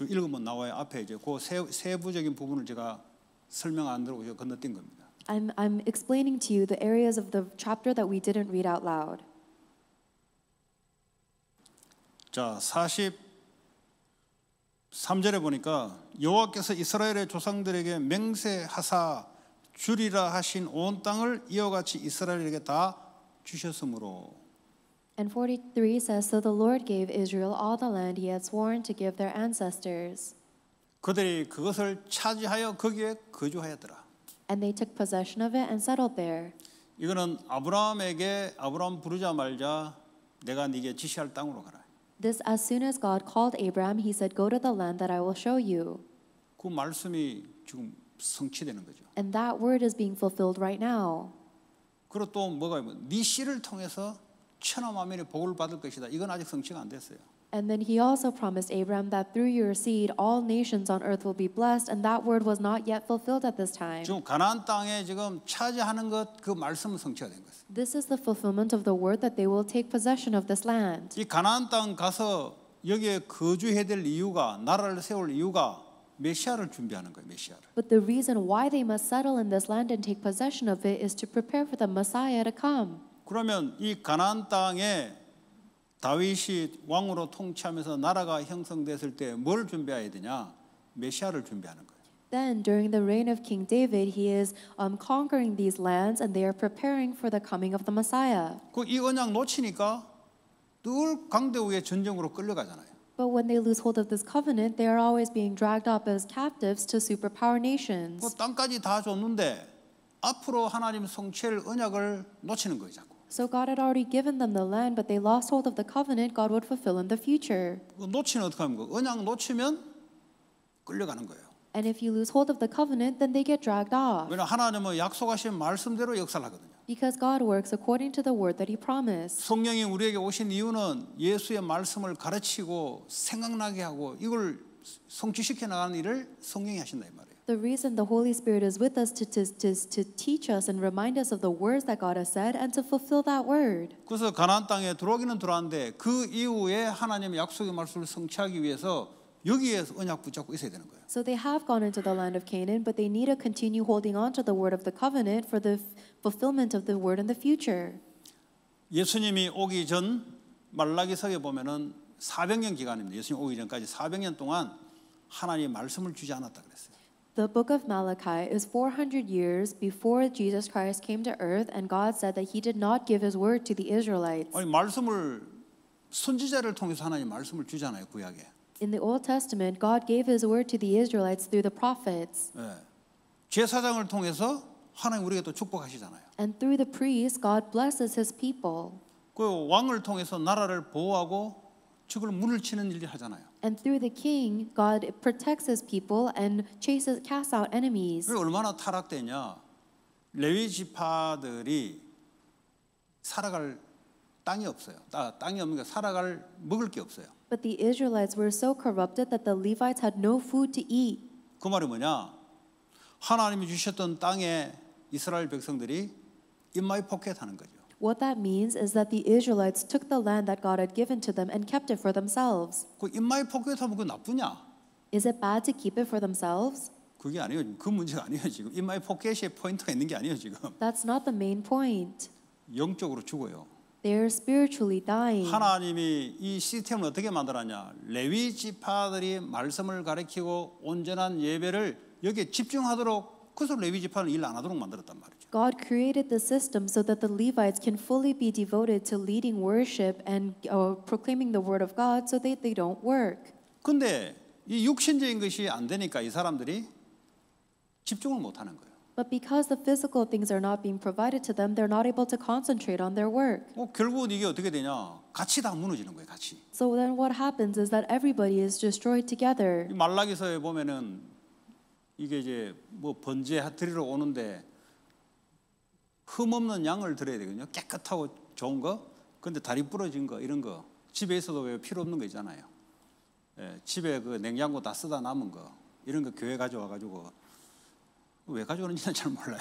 [SPEAKER 1] 읽으면 나와요. 앞에 이제 그 세, 세부적인 부분을 제가 설명 안 들어오셔 건너뛴 겁니다.
[SPEAKER 2] I'm, I'm explaining to you the areas of the chapter that we didn't read out loud.
[SPEAKER 1] 자, 43절에 보니까 여호와께서 이스라엘의 조상들에게 맹세하사 주리라 하신 온 땅을 이와 같이 이스라엘에게 다 주셨으므로
[SPEAKER 2] And 43 says so the Lord gave Israel all the land he had sworn to give their ancestors
[SPEAKER 1] 그들이 그것을 차지하여 거기에 거주하였더라
[SPEAKER 2] and they took possession of it and settled there.
[SPEAKER 1] 이거는 아브라함에게 아브라함 부르자 말자 내가 네게 지시할 땅으로 가라.
[SPEAKER 2] This as soon as God called Abraham, he said, "Go to the land that I will show you."
[SPEAKER 1] 그 말씀이 지금 성취되는 거죠.
[SPEAKER 2] And that word is being fulfilled right now.
[SPEAKER 1] 그리고 또 뭐가 있네 씨를 통해서 천하 만민이 복을 받을 것이다. 이건 아직 성취가 안 됐어요.
[SPEAKER 2] And then he also promised Abraham that through your seed all nations on earth will be blessed, and that word was not yet fulfilled at this time. 지금 가나안
[SPEAKER 1] 땅에 지금 차지하는 것 말씀은 성취된 것.
[SPEAKER 2] This is the fulfillment of the word that they will take possession of this land.
[SPEAKER 1] 이 가나안 땅 가서 여기에 거주해야 될 이유가 나라를 세울 이유가 메시아를 준비하는 거예요, 메시아를.
[SPEAKER 2] But the reason why they must settle in this land and take possession of it is to prepare for the Messiah to come.
[SPEAKER 1] 그러면 이 가나안 땅에 다윗이 왕으로 통치하면서 나라가 형성됐을 때 뭘 준비해야 되냐? 메시아를 준비하는 거예요.
[SPEAKER 2] Then during the reign of King David, he is um, conquering these lands and they are preparing for the coming of the Messiah.
[SPEAKER 1] 그 이 언약 놓치니까 늘 강대국의 전쟁으로 끌려가잖아요.
[SPEAKER 2] But when they lose hold of this covenant, they are always being dragged up as captives to superpower nations. 그
[SPEAKER 1] 땅까지 다 줬는데 앞으로 하나님 성취할 언약을 놓치는 거예요, 자꾸.
[SPEAKER 2] So God had already given them the land, but they lost hold of the covenant God would fulfill in the future.
[SPEAKER 1] 놓치면 어떻게 하는 거? 언약 놓치면 끌려가는 거예요.
[SPEAKER 2] And if you lose hold of the covenant, then they get dragged off.
[SPEAKER 1] 왜냐 하나님은 약속하신 말씀대로 역사 하거든요.
[SPEAKER 2] Because God works according to the word that He promised.
[SPEAKER 1] 성령이 우리에게 오신 이유는 예수의 말씀을 가르치고 생각나게 하고 이걸 성취시켜 나가는 일을 성령이 하신다 이 말.
[SPEAKER 2] The reason the Holy Spirit is with us to, to, to, to teach us and remind us of the words that God has said and to fulfill that word.
[SPEAKER 1] 그래서 가나안 땅에 들어오기는 들어왔는데 그 이후에 하나님의 약속의 말씀을 성취하기 위해서 여기에서 언약 붙잡고 있어야 되는 거예요.
[SPEAKER 2] So they have gone into the land of Canaan, but they need to continue holding on to the word of the covenant for the fulfillment of the word in the future.
[SPEAKER 1] 예수님이 오기 전 말라기서에 보면은 400년 기간입니다. 예수님 오기 전까지 400년 동안 하나님의 말씀을 주지 않았다 그랬어요.
[SPEAKER 2] the book of Malachi is 400 years before Jesus Christ came to earth and God said that he did not give his word to the Israelites.
[SPEAKER 1] 아니 말씀을 선지자를 통해서 하나님 말씀을 주잖아요, 구약에.
[SPEAKER 2] In the Old Testament, God gave his word to the Israelites through the prophets.
[SPEAKER 1] 예. 제사장을 통해서 하나님 우리에게 또 축복하시잖아요.
[SPEAKER 2] And through the priests, God blesses his people.
[SPEAKER 1] 그 왕을 통해서 나라를 보호하고 죽을 문을 치는 일을 하잖아요.
[SPEAKER 2] And through the king, God protects his people and chases casts out enemies.
[SPEAKER 1] 얼마나 타락되냐? 레위 지파들이 살아갈 땅이 없어요. 땅이 없는 게 살아갈 먹을 게 없어요.
[SPEAKER 2] But the Israelites were so corrupted that the Levites had no food to
[SPEAKER 1] eat. 그 말이 뭐냐? 하나님이 주셨던 땅에 이스라엘 백성들이 in my 하는 거죠.
[SPEAKER 2] What that means is that the Israelites took the land that God had given to them and kept it for themselves.
[SPEAKER 1] 그 임마의 포교에 타면 그 나쁘냐?
[SPEAKER 2] Is it bad to keep it for themselves?
[SPEAKER 1] 그게 아니에요. 그 문제가 아니에요 지금. 임마의 포켓에 포인트가 있는 게 아니에요 지금.
[SPEAKER 2] That's not the main point.
[SPEAKER 1] 영적으로 죽어요.
[SPEAKER 2] They're spiritually dying.
[SPEAKER 1] 하나님이 이 시스템을 어떻게 만들었냐? 레위 지파들이 말씀을 가리키고 온전한 예배를 여기에 집중하도록 그래서 레위 지파는 하도록 만들었단
[SPEAKER 2] 말이죠. God created the system so that the Levites can fully be devoted to leading worship and uh, proclaiming the word of God so that they don't work.
[SPEAKER 1] 근데 이 육신적인 것이 안 되니까 이 사람들이 집중을 못 하는 거예요.
[SPEAKER 2] But because the physical things are not being provided to them, they're not able to concentrate on their work.
[SPEAKER 1] 결국은 이게 어떻게 되냐? 같이 다 무너지는 거예요, 같이.
[SPEAKER 2] So then what happens is that everybody is destroyed together.
[SPEAKER 1] 말라기서에 보면은 이게 이제 뭐 번제 하트리로 오는데 흠 없는 양을 들어야 되거든요. 깨끗하고 좋은 거. 근데 다리 부러진 거 이런 거 집에서도 왜 필요 없는 거 있잖아요. 예, 집에 그 냉장고 다 쓰다 남은 거 이런 거 교회 가져와 가지고 왜 가져오는지는 잘 몰라요.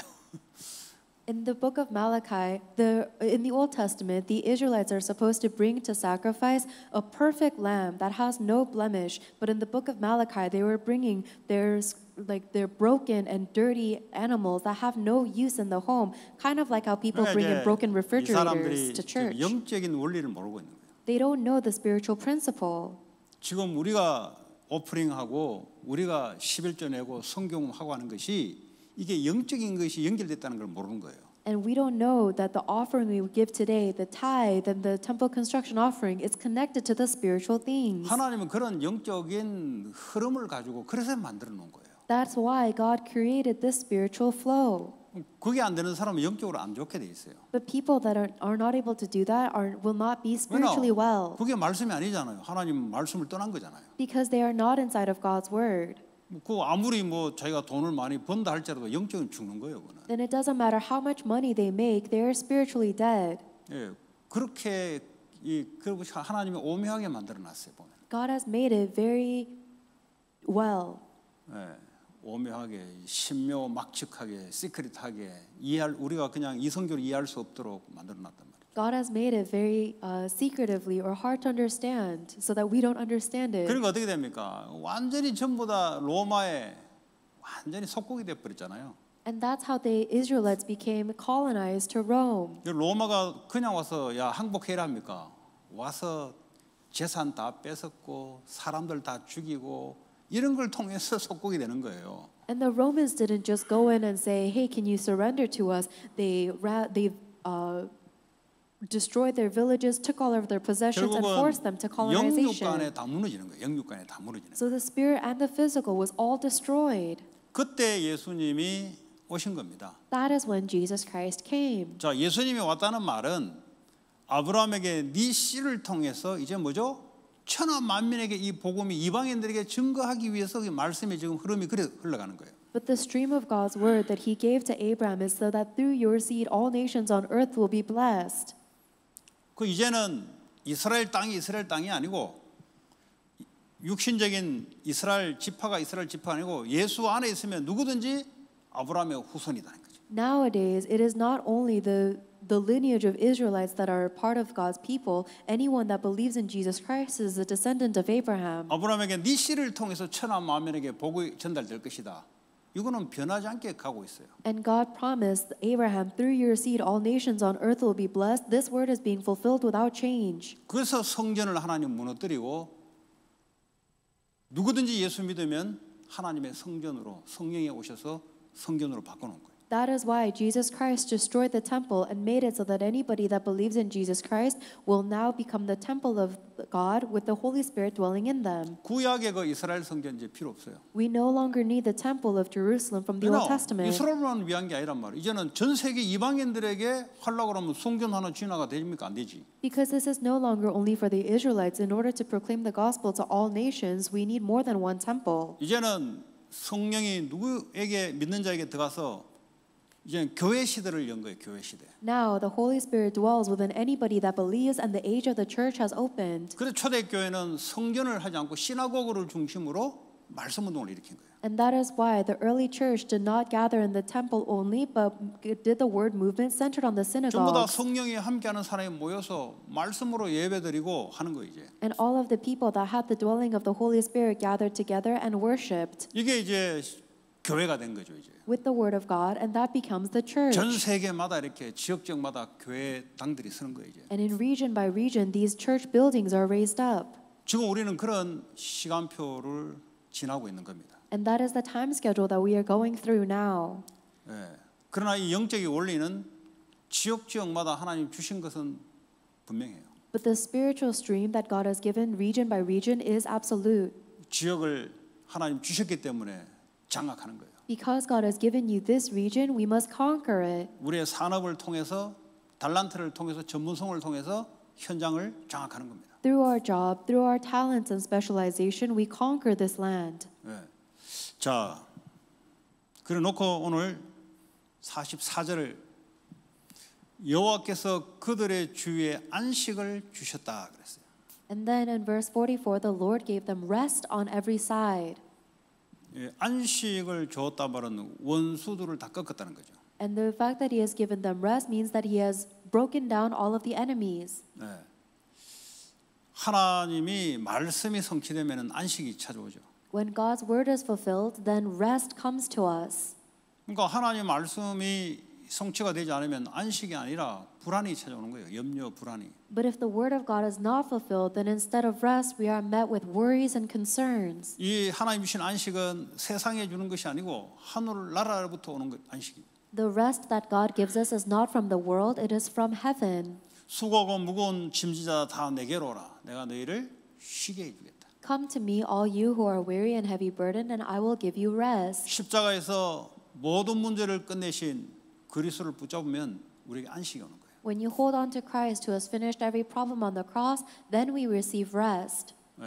[SPEAKER 2] In the book of Malachi, the, in the Old Testament, the Israelites are supposed to bring to sacrifice a perfect lamb that has no blemish. But in the book of Malachi, they were bringing their like they're broken and dirty animals that have no use in the home, kind of like how people 그러니까 bring in 이제 broken 이 refrigerators 사람들이 to 지금 church.
[SPEAKER 1] 영적인 원리를 모르고 있는 거예요.
[SPEAKER 2] They don't know the spiritual principle.
[SPEAKER 1] 지금 우리가 오프링하고 우리가 11조 내고 성경하고 하는 것이 이게 영적인 것이 연결됐다는 걸 모르는 거예요.
[SPEAKER 2] And we don't know that the offering we give today, the tithe and the temple construction offering, is connected to the spiritual things.
[SPEAKER 1] 하나님은 그런 영적인 흐름을 가지고 그래서 만들어 놓은 거예요.
[SPEAKER 2] That's why God created this spiritual flow.
[SPEAKER 1] 그게 안 되는 사람은 영적으로 안 좋게 돼 있어요.
[SPEAKER 2] But people that are, are not able to do that are, will not be spiritually well.
[SPEAKER 1] 그게 말씀이 아니잖아요. 하나님 말씀을 떠난 거잖아요.
[SPEAKER 2] Because they are not inside of God's word.
[SPEAKER 1] 그 아무리 뭐 자기가 돈을 많이 번다 할지라도 영적인 죽는 거예요, 그는.
[SPEAKER 2] Then it doesn't matter how much money they make, they are spiritually dead.
[SPEAKER 1] 예, 그렇게 이 그리고 하나님이 오묘하게 만들어 놨어요 보면.
[SPEAKER 2] God has made it very well.
[SPEAKER 1] 예. 오묘하게 신묘 막측하게 시크릿하게 이해할 우리가 그냥 이성적으로 이해할 수 없도록 만들어 놨단
[SPEAKER 2] 말이에요. God has made it very uh, secretively or hard to understand so that we don't understand it. 그리고 어떻게
[SPEAKER 1] 됩니까? 완전히 전부 다 로마에 완전히 속국이 돼 버렸잖아요.
[SPEAKER 2] And that's how the Israelites became colonized to Rome.
[SPEAKER 1] 로마가 그냥 와서 야 항복해라 합니까? 와서 재산 다 뺏었고 사람들 다 죽이고 이런 걸 통해서 속국이 되는 거예요.
[SPEAKER 2] And the Romans didn't just go in and say, "Hey, can you surrender to us?" They they uh, destroyed their villages, took all of their possessions, and forced them to colonization. 영육간에
[SPEAKER 1] 다 무너지는 거예요. 영육간에 다 무너지는.
[SPEAKER 2] So the spirit and the physical was all destroyed.
[SPEAKER 1] 그때 예수님이 오신 겁니다.
[SPEAKER 2] That is when Jesus Christ came.
[SPEAKER 1] 자, 예수님이 왔다는 말은 아브라함에게 네 씨를 통해서 이제 뭐죠? 천하 만민에게 이 복음이 이방인들에게 증거하기 위해서 말씀이 지금 흐름이 그래 흘러가는 거예요.
[SPEAKER 2] But the stream of God's word that he gave to Abraham is so that through your seed all nations on earth will be blessed.
[SPEAKER 1] 그 이제는 이스라엘 땅이 이스라엘 땅이 아니고 육신적인 이스라엘 지파가 이스라엘 지파 아니고 예수 안에 있으면 누구든지 아브라함의 후손이다는 거죠.
[SPEAKER 2] Nowadays it is not only the the lineage of Israelites that are part of God's people, anyone that believes in Jesus Christ is a descendant of Abraham.
[SPEAKER 1] 아브라함에게 네 씨를 통해서 천하 만민에게 복이 전달될 것이다. 이거는 변하지 않게 가고 있어요.
[SPEAKER 2] And God promised Abraham through your seed all nations on earth will be blessed. This word is being fulfilled without change.
[SPEAKER 1] 그래서 성전을 하나님 무너뜨리고 누구든지 예수 믿으면 하나님의 성전으로 성령에 오셔서 성전으로 바꿔놓은 거예요.
[SPEAKER 2] That is why Jesus Christ destroyed the temple and made it so that anybody that believes in Jesus Christ will now become the temple of God with the Holy Spirit dwelling in them. We no longer need the temple of Jerusalem from the Old Testament. 이스라엘만
[SPEAKER 1] 위한 게 아니란 말이야. 이제는 전 세계 이방인들에게 하려고 하면 성전 하나 진화가 됩니까 안 되지.
[SPEAKER 2] Because this is no longer only for the Israelites in order to proclaim the gospel to all nations, we need more than one temple.
[SPEAKER 1] 이제는 성령이 누구에게 믿는 자에게 들어가서 교회 시대를 연 거예요. 교회 시대.
[SPEAKER 2] Now the Holy Spirit dwells within anybody that believes and the age of the church has opened.
[SPEAKER 1] 그래 초대 교회는 성전을 하지 않고 시나고그를 중심으로 말씀 운동을 일으킨 거예요.
[SPEAKER 2] And that is why the early church did not gather in the temple only, but did the word movement centered on the synagogue. 전부 다
[SPEAKER 1] 성령이 함께하는 사람이 모여서 말씀으로 예배드리고 하는 거 이제.
[SPEAKER 2] And all of the people that had the dwelling of the Holy Spirit gathered together and worshipped.
[SPEAKER 1] 이게 이제 교회가 된 거죠 이제.
[SPEAKER 2] With the word of God, and that becomes the church. 전
[SPEAKER 1] 세계마다 이렇게 지역적마다 교회 당들이 서는 거예요 이제.
[SPEAKER 2] And in region by region, these church buildings are raised up.
[SPEAKER 1] 지금 우리는 그런 시간표를 지나고 있는 겁니다.
[SPEAKER 2] And that is the time schedule that we are going through now.
[SPEAKER 1] 예. 그러나 이 영적인 원리는 지역 지역마다 하나님 주신 것은 분명해요.
[SPEAKER 2] But the spiritual stream that God has given region by region is absolute.
[SPEAKER 1] 지역을 하나님 주셨기 때문에 장악하는 거예요.
[SPEAKER 2] Because God has given you this region, we must conquer it.
[SPEAKER 1] 우리의 산업을 통해서 달란트를 통해서 전문성을 통해서 현장을 장악하는 겁니다.
[SPEAKER 2] Through our job, through our talents and specialization, we conquer this land.
[SPEAKER 1] 네. 자, 그래 놓고 오늘 44절을 여호와께서 그들의 주위에 안식을 주셨다 그랬어요.
[SPEAKER 2] And then in verse 44 the Lord gave them rest on every side.
[SPEAKER 1] 안식을 줬다 말은 원수들을 다 꺾었다는 거죠.
[SPEAKER 2] And the fact that he has given them rest means that he has broken down all of the enemies.
[SPEAKER 1] 네. 하나님이 말씀이 성취되면 안식이 찾아오죠.
[SPEAKER 2] When God's word is fulfilled, then rest comes to us.
[SPEAKER 1] 그러니까 하나님 말씀이 성취가 되지 않으면 안식이 아니라 불안이 찾아오는 거예요. 염려, 불안이.
[SPEAKER 2] But if the word of God is not fulfilled, then instead of rest, we are met with worries and concerns.
[SPEAKER 1] 이 하나님 주신 안식은 세상에 주는 것이 아니고 하늘나라로부터 오는 것, 안식이.
[SPEAKER 2] The rest that God gives us is not from the world, it is from heaven.
[SPEAKER 1] 수고하고 무거운 짐지자 다 내게로 오라. 내가 너희를 쉬게 해 주겠다.
[SPEAKER 2] Come to me, all you who are weary and heavy burdened, and I will give you rest.
[SPEAKER 1] 십자가에서 모든 문제를 끝내신 그리스도를 붙잡으면 우리에게 안식이 오는 거예요.
[SPEAKER 2] When you hold on to Christ who has finished every problem on the cross, then we receive rest.
[SPEAKER 1] 네.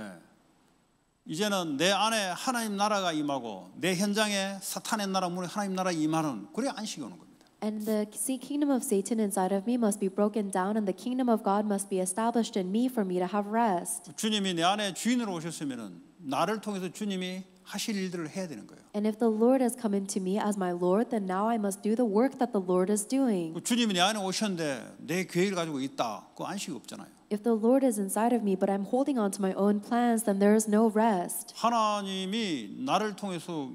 [SPEAKER 1] 이제는 내 안에 하나님 나라가 임하고 내 현장에 사탄의 나라 문에 하나님 나라 임하는 그래 안식이 오는 겁니다.
[SPEAKER 2] And the kingdom of Satan inside of me must be broken down, and the kingdom of God must be established in me for me to have rest.
[SPEAKER 1] 주님이 내 안에 주인으로 오셨으면은 나를 통해서 주님이 하실 일들을 해야 되는 거예요.
[SPEAKER 2] And if the Lord has come into me as my Lord, then now I must do the work that the Lord is doing.
[SPEAKER 1] 주님이 내 안에 오셨는데 내 계획을 가지고 있다. 그 안식이 없잖아요.
[SPEAKER 2] If the Lord is inside of me, but I'm holding on to my own plans, then there is no rest.
[SPEAKER 1] 하나님이 나를 통해서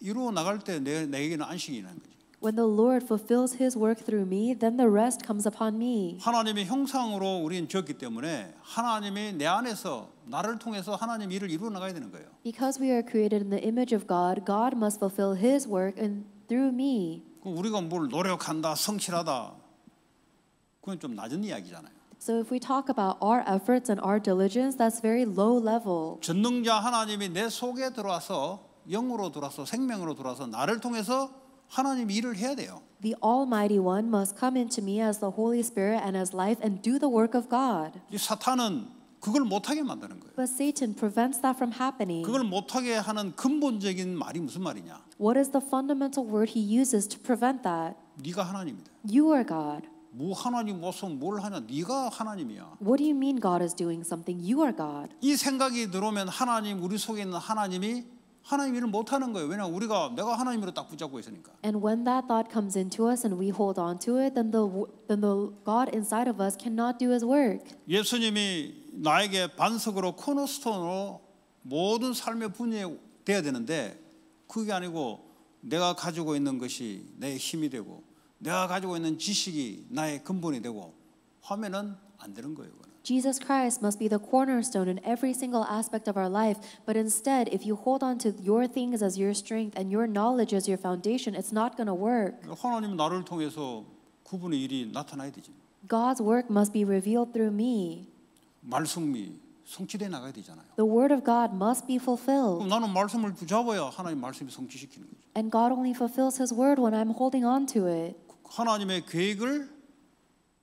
[SPEAKER 1] 이루어 나갈 때 내, 내게는 안식이 있는 거죠.
[SPEAKER 2] When the Lord fulfills His work through me, then the rest comes upon me.
[SPEAKER 1] 하나님의 형상으로 우리는 지었기 때문에 하나님이 내 안에서 나를 통해서 하나님 일을 이루어 나가야 되는 거예요.
[SPEAKER 2] Because we are created in the image of God, God must fulfill His work and through me.
[SPEAKER 1] 그럼 우리가 뭘 노력한다, 성실하다, 그건 좀 낮은 이야기잖아요.
[SPEAKER 2] So if we talk about our efforts and our diligence, that's very low level.
[SPEAKER 1] 전능자 하나님이 내 속에 들어와서 영으로 들어와서 생명으로 들어와서 나를 통해서 하나님 일을 해야 돼요.
[SPEAKER 2] The Almighty One must come into me as the Holy Spirit and as life and do the work of God.
[SPEAKER 1] 이 사탄은 그걸 못하게 만드는 거예요.
[SPEAKER 2] But Satan prevents that from happening.
[SPEAKER 1] 그걸 못하게 하는 근본적인 말이 무슨 말이냐?
[SPEAKER 2] What is the fundamental word he uses to prevent that?
[SPEAKER 1] 네가 하나님이다. You are God. 뭐 하나님 무슨 뭘 하냐? 네가 하나님이야. What do you mean God is doing something? You are God. 이 생각이 들어오면 하나님 우리 속에 있는 하나님이 하나님 일을 못 하는 거예요. 왜냐 우리가 내가 하나님으로 딱 붙잡고 있으니까.
[SPEAKER 2] And when that thought comes into us and we hold on to it, then the then the God inside of us cannot do His work.
[SPEAKER 1] 예수님이 나에게 반석으로 코너스톤으로 모든 삶의 분야에 돼야 되는데 그게 아니고 내가 가지고 있는 것이 내 힘이 되고 내가 가지고 있는 지식이 나의 근본이 되고 하면은 안 되는 거예요.
[SPEAKER 2] Jesus Christ must be the cornerstone in every single aspect of our life. But instead, if you hold on to your things as your strength and your knowledge as your foundation, it's not going to work. God's work must be revealed through me.
[SPEAKER 1] 말씀이 성취돼 나가야 되잖아요.
[SPEAKER 2] The word of God must be fulfilled.
[SPEAKER 1] 나는 말씀을 붙잡아야 하나님 말씀이 성취시키는 거죠.
[SPEAKER 2] And God only fulfills His word when I'm holding on to it.
[SPEAKER 1] 하나님의 계획을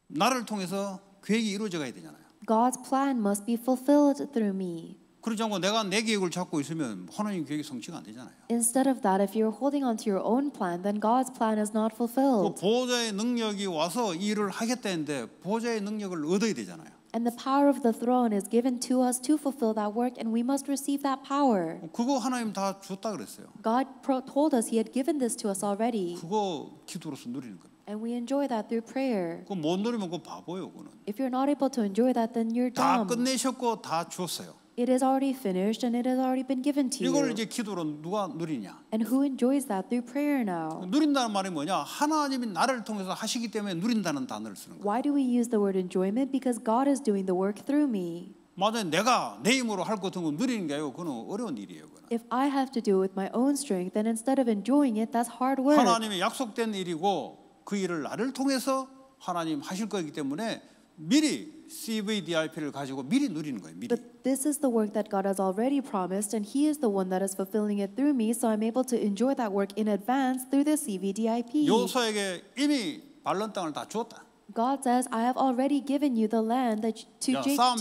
[SPEAKER 1] 나를 통해서 계획이 이루어져가야 되잖아요.
[SPEAKER 2] God's plan must be fulfilled through me.
[SPEAKER 1] 그러지 않고 내가 내 계획을 잡고 있으면 하나님 계획이 성취가 안 되잖아요.
[SPEAKER 2] Instead of that, if you're holding on to your own plan, then God's plan is not 그 fulfilled.
[SPEAKER 1] 보호자의 능력이 와서 일을 하겠다는데 보호자의 능력을 얻어야 되잖아요.
[SPEAKER 2] And the power of the throne is given to us to fulfill that work, and we must receive that power.
[SPEAKER 1] 그거 하나님 다 줬다 그랬어요.
[SPEAKER 2] God told us He had given this to us already.
[SPEAKER 1] 그거 기도로서 누리는 겁니다.
[SPEAKER 2] And we enjoy that through prayer.
[SPEAKER 1] 누리면 바보예요, 그는.
[SPEAKER 2] If you're not able to enjoy that, then you're 다
[SPEAKER 1] 끝내셨고 다 주었어요.
[SPEAKER 2] It is already finished and it has already been given to 이걸 you. 이제
[SPEAKER 1] 기도로 누가 누리냐?
[SPEAKER 2] And who enjoys that through prayer now?
[SPEAKER 1] 누린다는 말이 뭐냐? 하나님이 나를 통해서 하시기 때문에 누린다는 단어를 쓰는
[SPEAKER 2] 거예요. Why do we use the word enjoyment? Because God is doing the work through me.
[SPEAKER 1] 맞아요. 내가 내 힘으로 할것 누리는 게요. 그건 어려운 일이에요.
[SPEAKER 2] 그건. If I have to do it with my own strength, then instead of enjoying it, that's hard work. 하나님의
[SPEAKER 1] 약속된 일이고 그 일을 나를 통해서 하나님 하실 거기 때문에 미리 CVDRP를 가지고 미리 누리는 거예요. 미리.
[SPEAKER 2] But this is the work that God has already promised, and He is the one that is fulfilling it through me, so I'm able to enjoy that work in advance through the CVDIP. 요서에게
[SPEAKER 1] 이미 발론 땅을 다 주었다.
[SPEAKER 2] God says, I have already given you the land that to Joshua."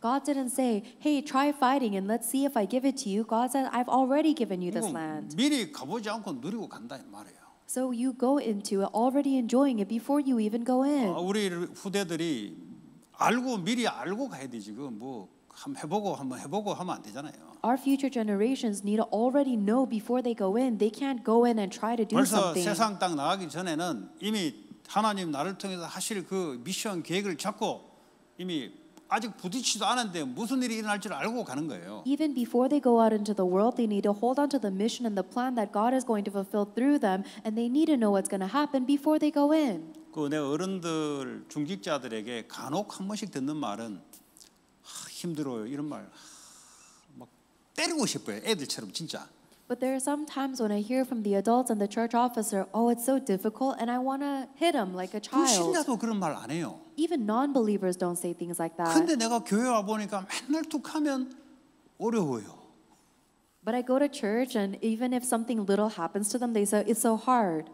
[SPEAKER 2] God didn't say, Hey, try fighting and let's see if I give it to you. God said, I've already given you this land. So you go into it already enjoying it before you even go in.
[SPEAKER 1] 알고 미리 알고 가야 지금 뭐. 한번 해보고 한번 해보고 하면 안 되잖아요.
[SPEAKER 2] Our future generations need to already know before they go in. They can't go in and try to do 벌써 something. 세상
[SPEAKER 1] 땅 나가기 전에는 이미 하나님 나를 통해서 하실 그 미션 계획을 잡고 이미 아직 부딪히지도 않았는데 무슨 일이 일어날 줄 알고 가는 거예요.
[SPEAKER 2] Even before they go out into the world, they need to hold on to the mission and the plan that God is going to fulfill through them, and they need to know what's going to happen before they go in.
[SPEAKER 1] 그내 어른들 중직자들에게 간혹 한 번씩 듣는 말은 힘들어요. 이런 말 막 때리고 싶어요. 애들처럼 진짜.
[SPEAKER 2] But there are some times when I hear from the adults and the church officer, "Oh, it's so difficult," and I want to hit him like a child. 불신자도
[SPEAKER 1] 그런 말 안 해요.
[SPEAKER 2] Even non-believers don't say things like that. 근데
[SPEAKER 1] 내가 교회 와 보니까 맨날 툭하면 어려워요.
[SPEAKER 2] But I go to church and even if something little happens to them, they say it's so hard.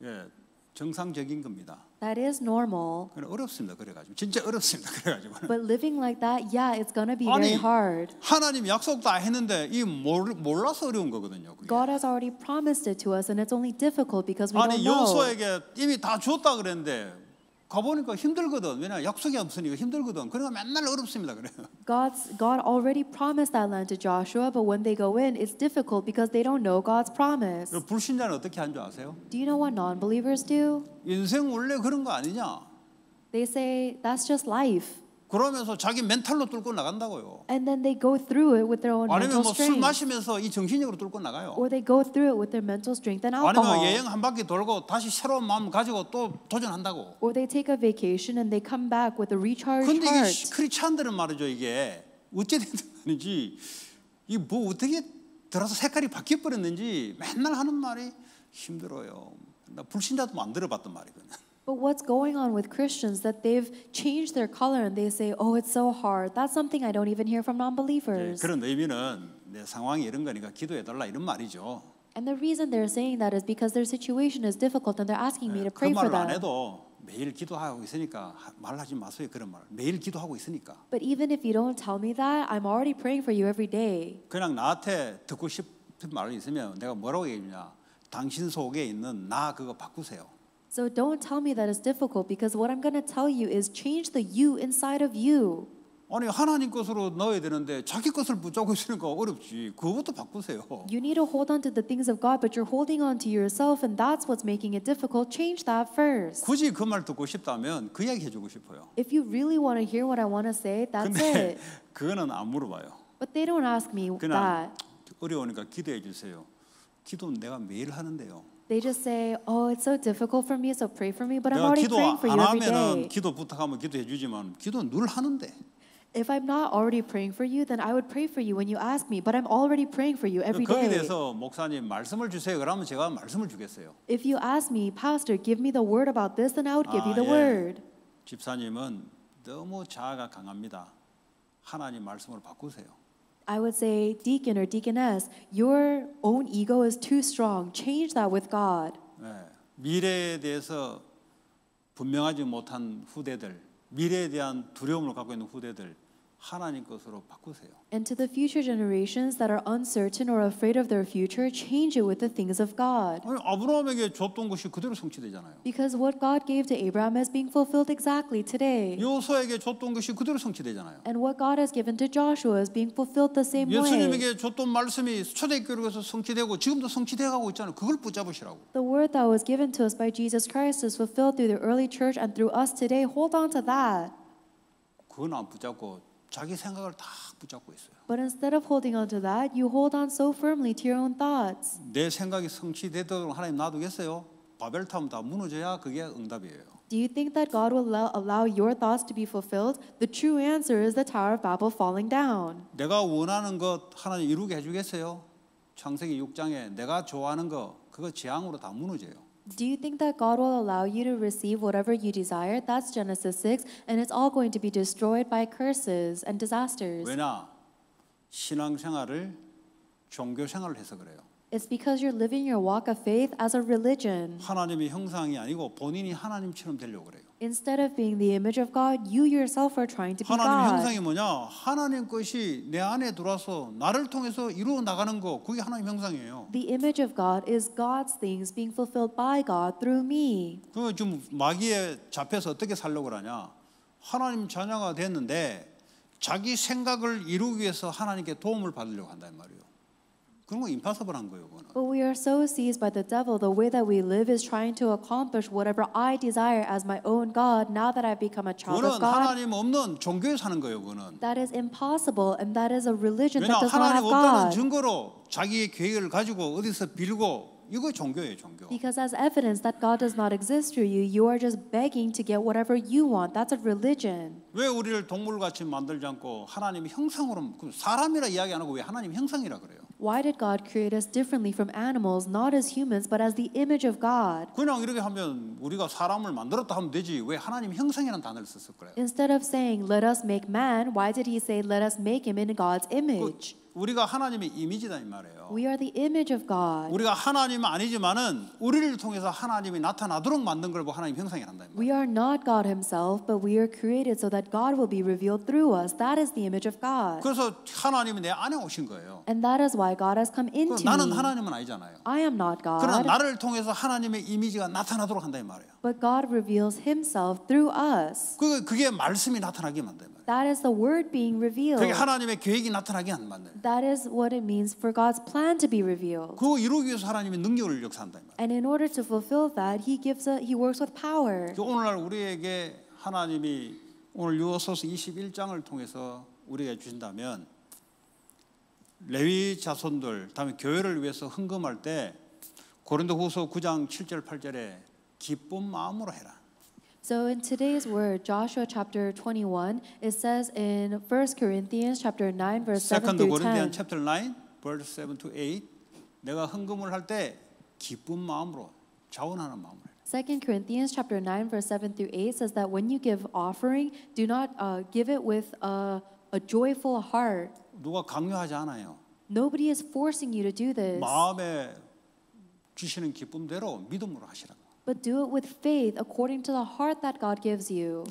[SPEAKER 1] 예, 정상적인 겁니다.
[SPEAKER 2] That is normal.
[SPEAKER 1] 그래 어렵습니다. 그래가지고 진짜 어렵습니다. 그래가지고.
[SPEAKER 2] But living like that, yeah, it's gonna be 아니, very
[SPEAKER 1] hard. 하나님 약속 다 했는데 이 몰, 몰라서 어려운 거거든요.
[SPEAKER 2] 그게. God has already promised it to us, and it's only difficult because we 아니, don't know. 아니 요소에게
[SPEAKER 1] 이미 다 주었다 그랬는데 힘들거든. 왜냐 약속이 없으니까 힘들거든. 맨날 어렵습니다. 그래요.
[SPEAKER 2] God's God already promised that land to Joshua, but when they go in, it's difficult because they don't know God's promise.
[SPEAKER 1] 불신자는 어떻게 하는 아세요?
[SPEAKER 2] Do you know what non-believers do?
[SPEAKER 1] 인생 원래 그런 거 아니냐?
[SPEAKER 2] They say that's just life.
[SPEAKER 1] 그러면서 자기 멘탈로 뚫고 나간다고요.
[SPEAKER 2] And then they go through it with their own 아니면 mental 뭐술 strength.
[SPEAKER 1] 마시면서 이 정신력으로 뚫고 나가요. Or
[SPEAKER 2] they go through it with their mental strength and alcohol. 아니면 여행 한
[SPEAKER 1] 바퀴 돌고 다시 새로운 마음 가지고 또 도전한다고.
[SPEAKER 2] Or they take a vacation and they come back with a recharged 근데 이게 heart.
[SPEAKER 1] 크리스찬들은 말이죠 이게 어찌 됐든지 이 뭐 어떻게 들어서 색깔이 바뀌어 버렸는지 맨날 하는 말이 힘들어요. 나 불신자도 안 들어봤단 말이거든.
[SPEAKER 2] But what's going on with Christians that they've changed their color and they say, "Oh, it's so hard." That's something I don't even hear from non-believers.
[SPEAKER 1] 그런 의미는 상황이 이런 거니까 기도해 달라 이런 말이죠.
[SPEAKER 2] And the reason they're saying that is because their situation is difficult and they're asking me to pray for them. 그말안 해도
[SPEAKER 1] 매일 기도하고 있으니까 말하지 마세요 그런 말. 매일 기도하고 있으니까.
[SPEAKER 2] But even if you don't tell me that, I'm already praying for you every day.
[SPEAKER 1] 그냥 나한테 듣고 싶은 말이 있으면 내가 뭐라고 얘기냐? 당신 속에 있는 나 그거 바꾸세요.
[SPEAKER 2] So don't tell me that it's difficult because what I'm going to tell you is change the you inside of you.
[SPEAKER 1] 아니 하나님 것으로 넣어야 되는데 자기 것을 붙잡고 있으는 거 어렵지. 그것부터 바꾸세요.
[SPEAKER 2] You need to hold on to the things of God, but you're holding on to yourself, and that's what's making it difficult. Change that first.
[SPEAKER 1] 굳이 그 말 듣고 싶다면 그 이야기 해주고 싶어요.
[SPEAKER 2] If you really want to hear what I want to say, that's 근데 it.
[SPEAKER 1] 그거는 안 물어봐요.
[SPEAKER 2] But they don't ask me 그냥
[SPEAKER 1] that. 어려우니까 기도해 주세요. 기도는 내가 매일 하는데요.
[SPEAKER 2] They just say, "Oh, it's so difficult for me, so pray for me." But I'm already praying for you every 하면은 day.
[SPEAKER 1] 기도 부탁하면 기도해 주지만 기도는 늘 하는데
[SPEAKER 2] If I'm not already praying for you, then I would pray for you when you ask me. But I'm already praying for you every 거기에 day.
[SPEAKER 1] 대해서 목사님 말씀을 주세요 그러면 제가 말씀을 주겠어요
[SPEAKER 2] If you ask me, Pastor, give me the word about this, then I would give you 아, the 예. word.
[SPEAKER 1] 집사님은 너무 자아가 강합니다 하나님 말씀을 바꾸세요
[SPEAKER 2] I would say, deacon or deaconess, your own ego is too strong. Change that with God.
[SPEAKER 1] 네, 미래에 대해서 분명하지 못한 후대들, 미래에 대한 두려움을 갖고 있는 후대들, 하나님 것으로 바꾸세요.
[SPEAKER 2] And to the future generations that are uncertain or afraid of their future, change it with the things of God.
[SPEAKER 1] 아니, 아브라함에게 줬던 것이 그대로 성취되잖아요.
[SPEAKER 2] Because what God gave to Abraham is being fulfilled exactly today.
[SPEAKER 1] 요수에게 줬던 것이 그대로 성취되잖아요.
[SPEAKER 2] And what God has given to Joshua is being fulfilled the same way. 예수님에게
[SPEAKER 1] 줬던 말씀이 초대교회에서 성취되고 지금도 성취되고 있잖아요. 그걸 붙잡으시라고.
[SPEAKER 2] The word that was given to us by Jesus Christ is fulfilled through the early church and through us today. Hold on to that.
[SPEAKER 1] 그건 안 붙잡고 자기 생각을 딱 붙잡고 있어요.
[SPEAKER 2] But instead of holding on to that, you hold on so firmly to your own thoughts.
[SPEAKER 1] 내 생각이 성취되도록 하나님 놔두겠어요? 바벨탑 다 무너져야 그게 응답이에요.
[SPEAKER 2] Do you think that God will allow, allow your thoughts to be fulfilled? The true answer is the Tower of Babel falling down.
[SPEAKER 1] 내가 원하는 것 하나님 이루게 해주겠어요? 창세기 6장에 내가 좋아하는 거 그거 재앙으로 다 무너져요.
[SPEAKER 2] Do you think that God will allow you to receive whatever you desire? That's Genesis 6, and it's all going to be destroyed by curses and disasters. 왜냐?
[SPEAKER 1] 신앙생활을 종교생활을 해서 그래요.
[SPEAKER 2] It's because you're living your walk of faith as a religion.
[SPEAKER 1] 하나님의 형상이 아니고 본인이 하나님처럼 되려고 그래요.
[SPEAKER 2] Instead of being the image of God, you yourself are trying to be God. 하나님의 형상이
[SPEAKER 1] 뭐냐? 하나님 것이 내 안에 들어와서 나를 통해서 이루어 나가는 거. 그게 하나님 형상이에요.
[SPEAKER 2] The image of God is God's things being fulfilled by God through me.
[SPEAKER 1] 그럼 좀 마귀에 잡혀서 어떻게 살려고 하냐? 하나님 자녀가 됐는데 자기 생각을 이루기 위해서 하나님께 도움을 받으려고 한다는 말이에요. 그런 거 impossible한 거예요, 그거는.
[SPEAKER 2] But we are so seized by the devil. The way that we live is trying to accomplish whatever I desire as my own God. Now that I've become a child of God. 그거는 하나님
[SPEAKER 1] 없는 종교에 사는 거예요, 그거는.
[SPEAKER 2] That is impossible, and that is a religion that does not have God. 왜냐 하나님 없다는
[SPEAKER 1] 증거로 자기의 계획을 가지고 어디서 빌고 이거 종교예요, 종교.
[SPEAKER 2] Because as evidence that God does not exist through you, you are just begging to get whatever you want. That's a religion.
[SPEAKER 1] 왜 우리를 동물같이 만들지 않고 하나님의 형상으로 사람이라 이야기 안 하고 왜 하나님 형상이라 그래요?
[SPEAKER 2] Why did God create us differently from animals, not as humans, but as the image of God?
[SPEAKER 1] 그냥 이렇게 하면 우리가 사람을 만들었다 하면 되지 왜 하나님 형상이라는 단어를 썼을까요?
[SPEAKER 2] Instead of saying let us make man, why did he say let us make him in God's image?
[SPEAKER 1] 우리가 하나님의 이미지다 이 말이에요.
[SPEAKER 2] We are the image of God.
[SPEAKER 1] 우리가 하나님은 아니지만은 우리를 통해서 하나님이 나타나도록 만든 걸 보고 하나님 형상이란다.
[SPEAKER 2] We are not God Himself, but we are created so that God will be revealed through us. That is the image of God. 그래서
[SPEAKER 1] 하나님이 내 안에 오신 거예요.
[SPEAKER 2] And that is why God has come into me. 나는 하나님은 아니잖아요. I am not God. 그러나 나를
[SPEAKER 1] 통해서 하나님의 이미지가 나타나도록 한다 이 말이에요.
[SPEAKER 2] But God reveals Himself through us.
[SPEAKER 1] 그 그게 말씀이 나타나기만 돼.
[SPEAKER 2] That is the word being revealed. 그게
[SPEAKER 1] 하나님의 계획이 나타나게 안 만나요.
[SPEAKER 2] That is what it means for God's plan to be revealed. 그거 이루기 위해서
[SPEAKER 1] 하나님의 능력을 역사한다 이 말.
[SPEAKER 2] And in order to fulfill that, He gives a, He works with power. 오늘날
[SPEAKER 1] 우리에게 하나님이 오늘 요서서 21장을 통해서 우리에게 주신다면 레위 자손들 다음에 교회를 위해서 헌금할 때 고린도후서 9장 7절 8절에 기쁜 마음으로 해라.
[SPEAKER 2] So in today's word, Joshua chapter 21, it says in 1 Corinthians chapter 9 verse 7 through 10. Corinthians
[SPEAKER 1] chapter 9 verse 7 to 8. 내가 헌금을 할 때 기쁜 마음으로 자원하는 마음으로
[SPEAKER 2] 2 Corinthians chapter 9 verse 7 through 8 says that when you give offering, do not uh, give it with a, a joyful heart.
[SPEAKER 1] 누가 강요하지 않아요.
[SPEAKER 2] Nobody is forcing you to do this.
[SPEAKER 1] 마음에 주시는 기쁨대로 믿음으로 하시라고
[SPEAKER 2] but do it with faith according to the heart that God gives you.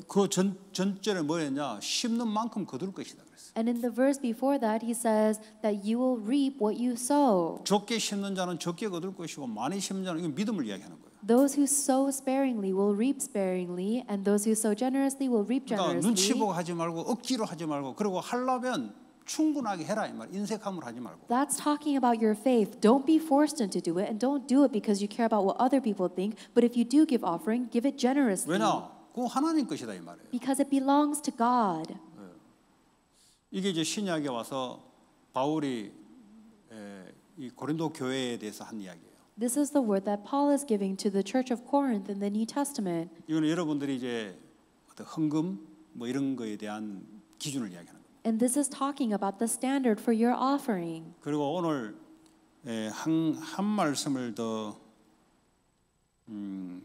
[SPEAKER 1] 전절에 뭐였냐? 심는 만큼 거둘 것이다 그랬어.
[SPEAKER 2] And in the verse before that he says that you will reap what you sow.
[SPEAKER 1] 적게 심는 자는 적게 거둘 것이고 많이 심는 자는 이건 믿음을 이야기하는
[SPEAKER 2] 거예요. Those who sow sparingly will reap sparingly and those who sow generously will reap generously. 그러니까 눈치 보고
[SPEAKER 1] 하지 말고 억지로 하지 말고 그리고 하려면 충분하게 해라 이 말. 인색함을 하지 말고.
[SPEAKER 2] That's talking about your faith. Don't be forced into do it and don't do it because you care about what other people think, but if you do give offering, give it generously. 왜냐?
[SPEAKER 1] 그 하나님 것이다 이 말이에요.
[SPEAKER 2] Because it belongs to God.
[SPEAKER 1] 이게 이제 신약에 와서 바울이 에, 이 고린도 교회에 대해서 한 이야기예요.
[SPEAKER 2] This is the word that Paul is giving to the church of Corinth in the New Testament.
[SPEAKER 1] 이거는 여러분들이 이제 어떤 헌금 뭐 이런 거에 대한 기준을 이야기하는
[SPEAKER 2] And this is talking about the standard for your offering.
[SPEAKER 1] 그리고 오늘 한한 한 말씀을 더 음,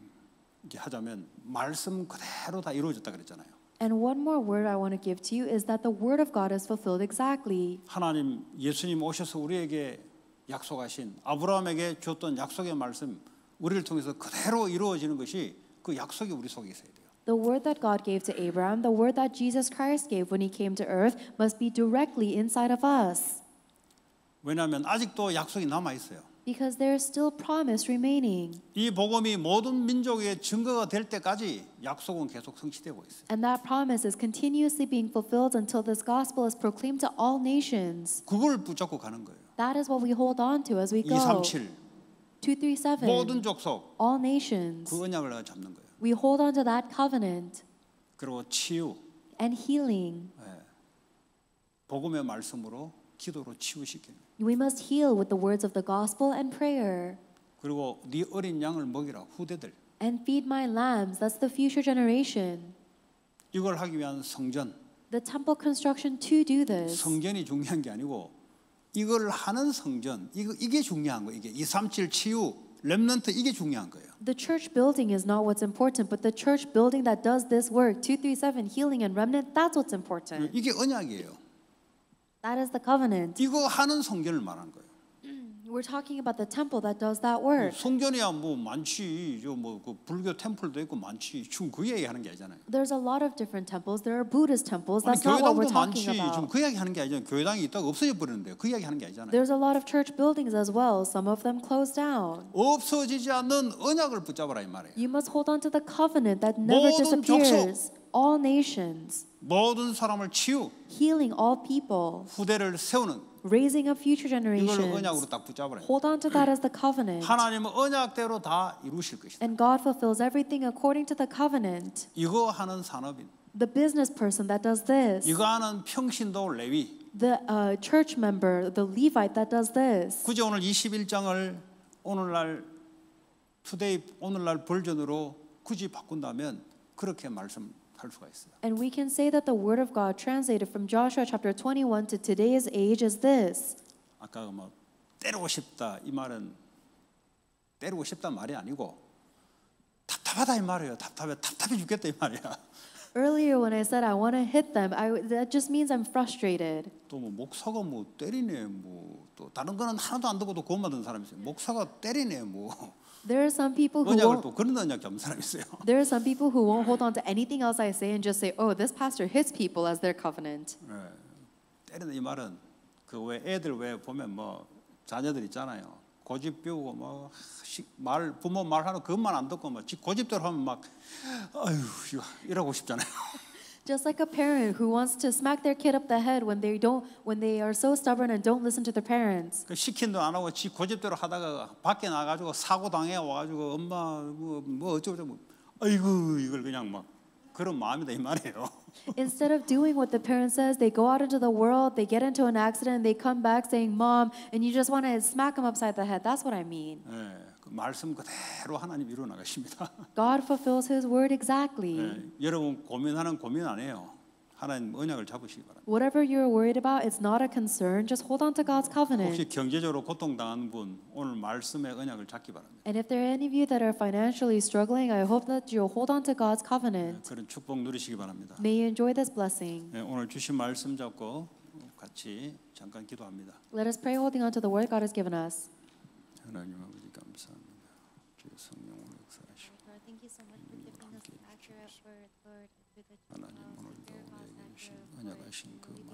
[SPEAKER 1] 하자면 말씀 그대로 다 이루어졌다 그랬잖아요.
[SPEAKER 2] And one more word I want to give to you is that the word of God is fulfilled exactly.
[SPEAKER 1] 하나님 예수님 오셔서 우리에게 약속하신 아브라함에게 주었던 약속의 말씀 우리를 통해서 그대로 이루어지는 것이 그 약속이 우리 속에 있어야 돼요.
[SPEAKER 2] The word that God gave to Abraham, the word that Jesus Christ gave when he came to earth, must be directly inside of us.
[SPEAKER 1] 왜냐하면 아직도 약속이 남아 있어요.
[SPEAKER 2] Because there is still promise remaining.
[SPEAKER 1] 이 복음이 모든 민족의 증거가 될 때까지 약속은 계속 성취되고 있어요.
[SPEAKER 2] And that promise is continuously being fulfilled until this gospel is proclaimed to all nations.
[SPEAKER 1] 그걸 붙잡고 가는 거예요.
[SPEAKER 2] That is what we hold on to as we go. 237. 237. 모든 족속. All nations.
[SPEAKER 1] 그 언약을 잡는 거예요.
[SPEAKER 2] We hold on to that covenant.
[SPEAKER 1] 그리고 치유.
[SPEAKER 2] And healing. 예.
[SPEAKER 1] 복음의 말씀으로 기도로 치유시키는.
[SPEAKER 2] We must heal with the words of the gospel and prayer.
[SPEAKER 1] 그리고 네 어린 양을 먹이라 후대들.
[SPEAKER 2] And feed my lambs. That's the future generation.
[SPEAKER 1] 이걸 하기 위한 성전.
[SPEAKER 2] The temple construction to do this.
[SPEAKER 1] 성전이 중요한 게 아니고 이걸 하는 성전. 이거 이게 중요한 거 이게 237 치유. 렘넌트 이게 중요한 거예요.
[SPEAKER 2] The church building is not what's important, but the church building that does this work, 237 healing
[SPEAKER 1] and remnant, that's what's important. 이게 언약이에요. That is the covenant. 이거 하는 성전을 말한 거예요. We're talking about the temple that does that work. 성전이야 뭐 많지. 저뭐그 불교 템플도 있고 많지. 지금 얘기 하는 게 아니잖아요.
[SPEAKER 2] There's a lot of different temples. There are Buddhist temples. That's 아니, not what we're talking 많지. about.
[SPEAKER 1] 지금 그 얘기 하는 게 아니잖아요. 교회당이 있다가 없어져 버리는데 그 얘기 하는 게 아니잖아요. There's
[SPEAKER 2] a lot of church buildings as well. Some of them closed down.
[SPEAKER 1] 없어지지 않는 언약을 붙잡아라 이 말이에요.
[SPEAKER 2] You must hold on to the covenant that never disappears. 족속, all nations.
[SPEAKER 1] 모든 사람을 치유. Healing all people. 후대를 세우는 raising up future generations. 이걸 언약으로 딱 붙잡으래. Hold on to that as the covenant. 하나님은 언약대로 다 이루실 것이다.
[SPEAKER 2] And God fulfills everything according to the covenant.
[SPEAKER 1] 이거 하는 산업인.
[SPEAKER 2] The business person that does this.
[SPEAKER 1] 이거 하는 평신도 레위.
[SPEAKER 2] The uh, church member, the Levite that does this.
[SPEAKER 1] 굳이 오늘 21장을 오늘날 투데이 오늘날 버전으로 굳이 바꾼다면 그렇게 말씀 할 수가 있어요.
[SPEAKER 2] And we can say that the word of God translated from Joshua chapter 21 to today's age is this.
[SPEAKER 1] 아까 뭐 때리고 싶다 이 말은 때리고 싶단 말이 아니고 답답하다 이 말이에요. 답답해 답답해 죽겠다 이 말이야.
[SPEAKER 2] Earlier when I said I want to hit them, I, that just means I'm frustrated.
[SPEAKER 1] 목사가 뭐 때리네 다른 거는 하나도 안 듣고도 있어요. 목사가 때리네 뭐.
[SPEAKER 2] There are some people who 또 또
[SPEAKER 1] won't, 그런 언약 잡는 있어요.
[SPEAKER 2] there are some people who won't hold on to anything else I say and just say, "Oh, this pastor hits people as their covenant."
[SPEAKER 1] 네. 때리는 이 말은 그왜 애들 왜 보면 뭐 자녀들 있잖아요. 고집 피우고 뭐말 부모 말하는 그것만 안 듣고 막 고집대로 하면 막 아유 이러고 싶잖아요.
[SPEAKER 2] Just like a parent who wants to smack their kid up the head when they don't when they are so stubborn and don't listen to
[SPEAKER 1] their parents. 그 시킨도 안 하고 지 고집대로 하다가 밖에 나가지고 사고 당해 와가지고 엄마 뭐, 뭐 어쩌고 저쩌고 아이고 이걸 그냥 막 그런 마음이다 이 말이에요.
[SPEAKER 2] Instead of doing what the parent says, they go out into the world, they get into an accident, and they come back saying, "Mom," and you just want to smack them upside the head. That's what I mean.
[SPEAKER 1] 예, 그 말씀 그대로 하나님 이루어 나가십니다.
[SPEAKER 2] God fulfills His word exactly. 예,
[SPEAKER 1] 여러분 고민하는 고민 아니에요. 하나님 언약을 잡으시기 바랍니다.
[SPEAKER 2] Whatever you're worried about, it's not a concern. Just hold on to God's 혹시 covenant.
[SPEAKER 1] 경제적으로 고통당하는 분 오늘 말씀의 언약을 잡기 바랍니다.
[SPEAKER 2] And if there are any of you that are financially struggling, I hope that you'll hold on to God's covenant.
[SPEAKER 1] 그런 축복 누리시기 바랍니다.
[SPEAKER 2] May you enjoy this blessing.
[SPEAKER 1] 예, 오늘 주신 말씀 잡고 같이 잠깐 기도합니다.
[SPEAKER 2] Let us pray holding on to the word God has given us. 하나님 아버지.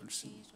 [SPEAKER 2] person.